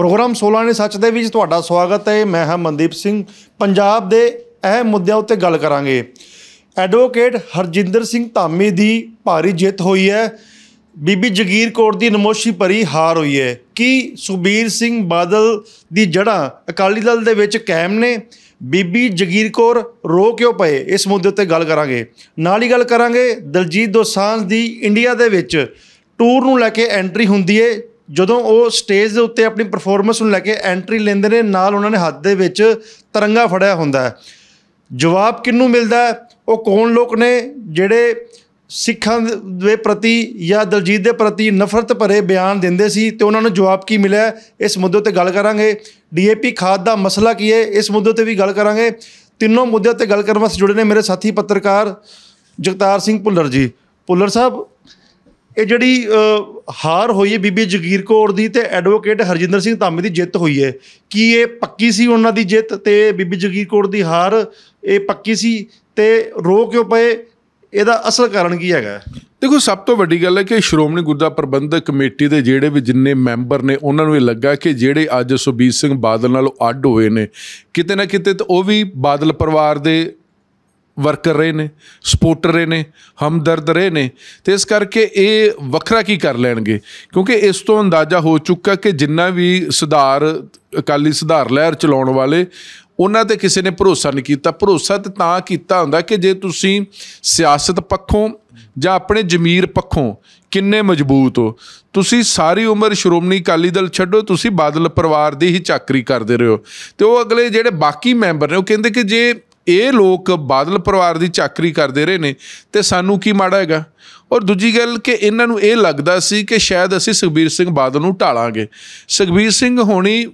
programme 16 ਨੇ ਸੱਚ ਦੇ ਵਿੱਚ ਤੁਹਾਡਾ ਸਵਾਗਤ ਹੈ ਮੈਂ ਹਾਂ ਮਨਦੀਪ ਸਿੰਘ ਪੰਜਾਬ ਦੇ ਅਹਿਮ ਮੁੱਦਿਆਂ ਉੱਤੇ ਗੱਲ ਕਰਾਂਗੇ ਐਡਵੋਕੇਟ ਹਰਜਿੰਦਰ ਸਿੰਘ ਧਾਮੀ ਦੀ ਭਾਰੀ ਜਿੱਤ ਹੋਈ ਹੈ ਬੀਬੀ ਜਗੀਰ ਕੋਰ ਦੀ ਨਮੋਸ਼ੀ ਭਰੀ ਹਾਰ ਹੋਈ ਹੈ ਕੀ ਸੁਬੀਰ ਸਿੰਘ ਬਾਦਲ ਦੀ ਜੜਾਂ ਅਕਾਲੀ ਦਲ ਦੇ ਵਿੱਚ ਕਾਇਮ ਨੇ ਬੀਬੀ ਜਗੀਰ ਕੋਰ ਰੋ ਕਿਉਂ ਪਏ ਇਸ ਮੁੱਦੇ ਉੱਤੇ ਗੱਲ ਕਰਾਂਗੇ ਨਾਲ ਹੀ ਗੱਲ ਕਰਾਂਗੇ ਦਲਜੀਤ ਦੋਸਾਂਝ ਦੀ ਇੰਡੀਆ ਦੇ ਵਿੱਚ ਟੂਰ ਨੂੰ ਲੈ ਕੇ ਐਂਟਰੀ ਹੁੰਦੀ ਏ ਜਦੋਂ ਉਹ ਸਟੇਜ ਦੇ ਉੱਤੇ ਆਪਣੀ ਪਰਫਾਰਮੈਂਸ ਨੂੰ ਲੈ ਕੇ ਐਂਟਰੀ ਲੈਂਦੇ ਨੇ ਨਾਲ ਉਹਨਾਂ ਨੇ ਹੱਥ ਦੇ ਵਿੱਚ ਤਰੰਗਾ ਫੜਿਆ ਹੁੰਦਾ ਹੈ ਜਵਾਬ ਕਿੰਨੂੰ ਮਿਲਦਾ ਹੈ ਉਹ ਕੌਣ ਲੋਕ ਨੇ ਜਿਹੜੇ ਸਿੱਖਾਂ ਦੇ ਪ੍ਰਤੀ ਜਾਂ ਦਲਜੀਤ ਦੇ ਪ੍ਰਤੀ ਨਫ਼ਰਤ ਭਰੇ ਬਿਆਨ ਦਿੰਦੇ ਸੀ ਤੇ ਉਹਨਾਂ ਨੂੰ ਜਵਾਬ ਕੀ ਮਿਲਿਆ ਇਸ ਮੁੱਦੇ ਤੇ ਗੱਲ ਕਰਾਂਗੇ ਡੀਏਪੀ ਖਾਦ ਦਾ ਮਸਲਾ ਕੀ ਹੈ ਇਸ ਮੁੱਦੇ ਤੇ ਵੀ ਗੱਲ ਕਰਾਂਗੇ ਤਿੰਨੋਂ ਮੁੱਦਿਆਂ ਤੇ ਗੱਲ ਕਰਨ ਵਾਸਤੇ ਜੁੜੇ ਨੇ ਮੇਰੇ ਸਾਥੀ ਪੱਤਰਕਾਰ ਜਗਤਾਰ ਸਿੰਘ ਭੁੱਲਰ ਜੀ ਭੁੱਲਰ ਸਾਹਿਬ ਇਹ ਜਿਹੜੀ ਹਾਰ ਹੋਈ ਹੈ ਬੀਬੀ ਜਗੀਰ ਕੌਰ ਦੀ ਤੇ ਐਡਵੋਕੇਟ ਹਰਜਿੰਦਰ ਸਿੰਘ ਧਾਮੀ ਦੀ ਜਿੱਤ ਹੋਈ ਹੈ ਕੀ ਇਹ ਪੱਕੀ ਸੀ ਉਹਨਾਂ ਦੀ ਜਿੱਤ ਤੇ ਬੀਬੀ ਜਗੀਰ ਕੌਰ ਦੀ ਹਾਰ ਇਹ ਪੱਕੀ ਸੀ ਤੇ ਰੋ ਕਿਉਂ ਪਏ ਇਹਦਾ ਅਸਲ ਕਾਰਨ ਕੀ ਹੈਗਾ ਦੇਖੋ ਸਭ ਤੋਂ ਵੱਡੀ ਗੱਲ ਹੈ ਕਿ ਸ਼੍ਰੋਮਣੀ ਗੁਰਦਾ ਪ੍ਰਬੰਧਕ ਕਮੇਟੀ ਦੇ ਜਿਹੜੇ ਵੀ ਜਿੰਨੇ ਮੈਂਬਰ ਨੇ ਉਹਨਾਂ ਨੂੰ ਇਹ ਲੱਗਾ ਕਿ ਜਿਹੜੇ ਅੱਜ ਸੁਬੀਰ ਸਿੰਘ ਬਾਦਲ ਨਾਲ ਅੱਡ ਹੋਏ ਨੇ ਕਿਤੇ ਨਾ ਕਿਤੇ ਤਾਂ ਉਹ ਵੀ ਬਾਦਲ ਪਰਿਵਾਰ ਦੇ ਵਰਕਰ ਰਹੇ ਨੇ ਸਪੋਰਟਰ ਰਹੇ ਨੇ ਹਮਦਰਦ ਰਹੇ ਨੇ ਤੇ ਇਸ ਕਰਕੇ ਇਹ ਵੱਖਰਾ ਕੀ ਕਰ ਲੈਣਗੇ ਕਿਉਂਕਿ ਇਸ ਤੋਂ ਅੰਦਾਜ਼ਾ ਹੋ ਚੁੱਕਾ ਕਿ ਜਿੰਨਾ ਵੀ ਸੁਧਾਰ ਅਕਾਲੀ ਸੁਧਾਰ ਲਹਿਰ ਚਲਾਉਣ ਵਾਲੇ ਉਹਨਾਂ ਤੇ ਕਿਸੇ ਨੇ ਭਰੋਸਾ ਨਹੀਂ ਕੀਤਾ ਭਰੋਸਾ ਤਾਂ ਕੀਤਾ ਹੁੰਦਾ ਕਿ ਜੇ ਤੁਸੀਂ ਸਿਆਸਤ ਪੱਖੋਂ ਜਾਂ ਆਪਣੇ ਜ਼ਮੀਰ ਪੱਖੋਂ ਕਿੰਨੇ ਮਜ਼ਬੂਤ ਹੋ ਤੁਸੀਂ ਸਾਰੀ ਉਮਰ ਸ਼੍ਰੋਮਣੀ ਅਕਾਲੀ ਦਲ ਛੱਡੋ ਤੁਸੀਂ ਬਾਦਲ ਪਰਿਵਾਰ ਦੀ ਹੀ ਚੱਕਰੀ ਕਰਦੇ ਰਹੋ ਤੇ ਉਹ ਅਗਲੇ ਜਿਹੜੇ ਬਾਕੀ ਮੈਂਬਰ ਨੇ ਉਹ ਕਹਿੰਦੇ ਕਿ ਜੇ ਇਹ ਲੋਕ ਬਾਦਲ ਪਰਿਵਾਰ ਦੀ ਚਾਕਰੀ ਕਰਦੇ ਰਹੇ ਨੇ ਤੇ ਸਾਨੂੰ ਕੀ ਮਾੜਾ ਹੈਗਾ ਔਰ ਦੂਜੀ ਗੱਲ ਕਿ ਇਹਨਾਂ ਨੂੰ ਇਹ ਲੱਗਦਾ ਸੀ ਕਿ ਸ਼ਾਇਦ ਅਸੀਂ ਸੁਖਬੀਰ ਸਿੰਘ ਬਾਦਲ ਨੂੰ ਢਾਲਾਂਗੇ ਸੁਖਬੀਰ ਸਿੰਘ ਹੋਣੀ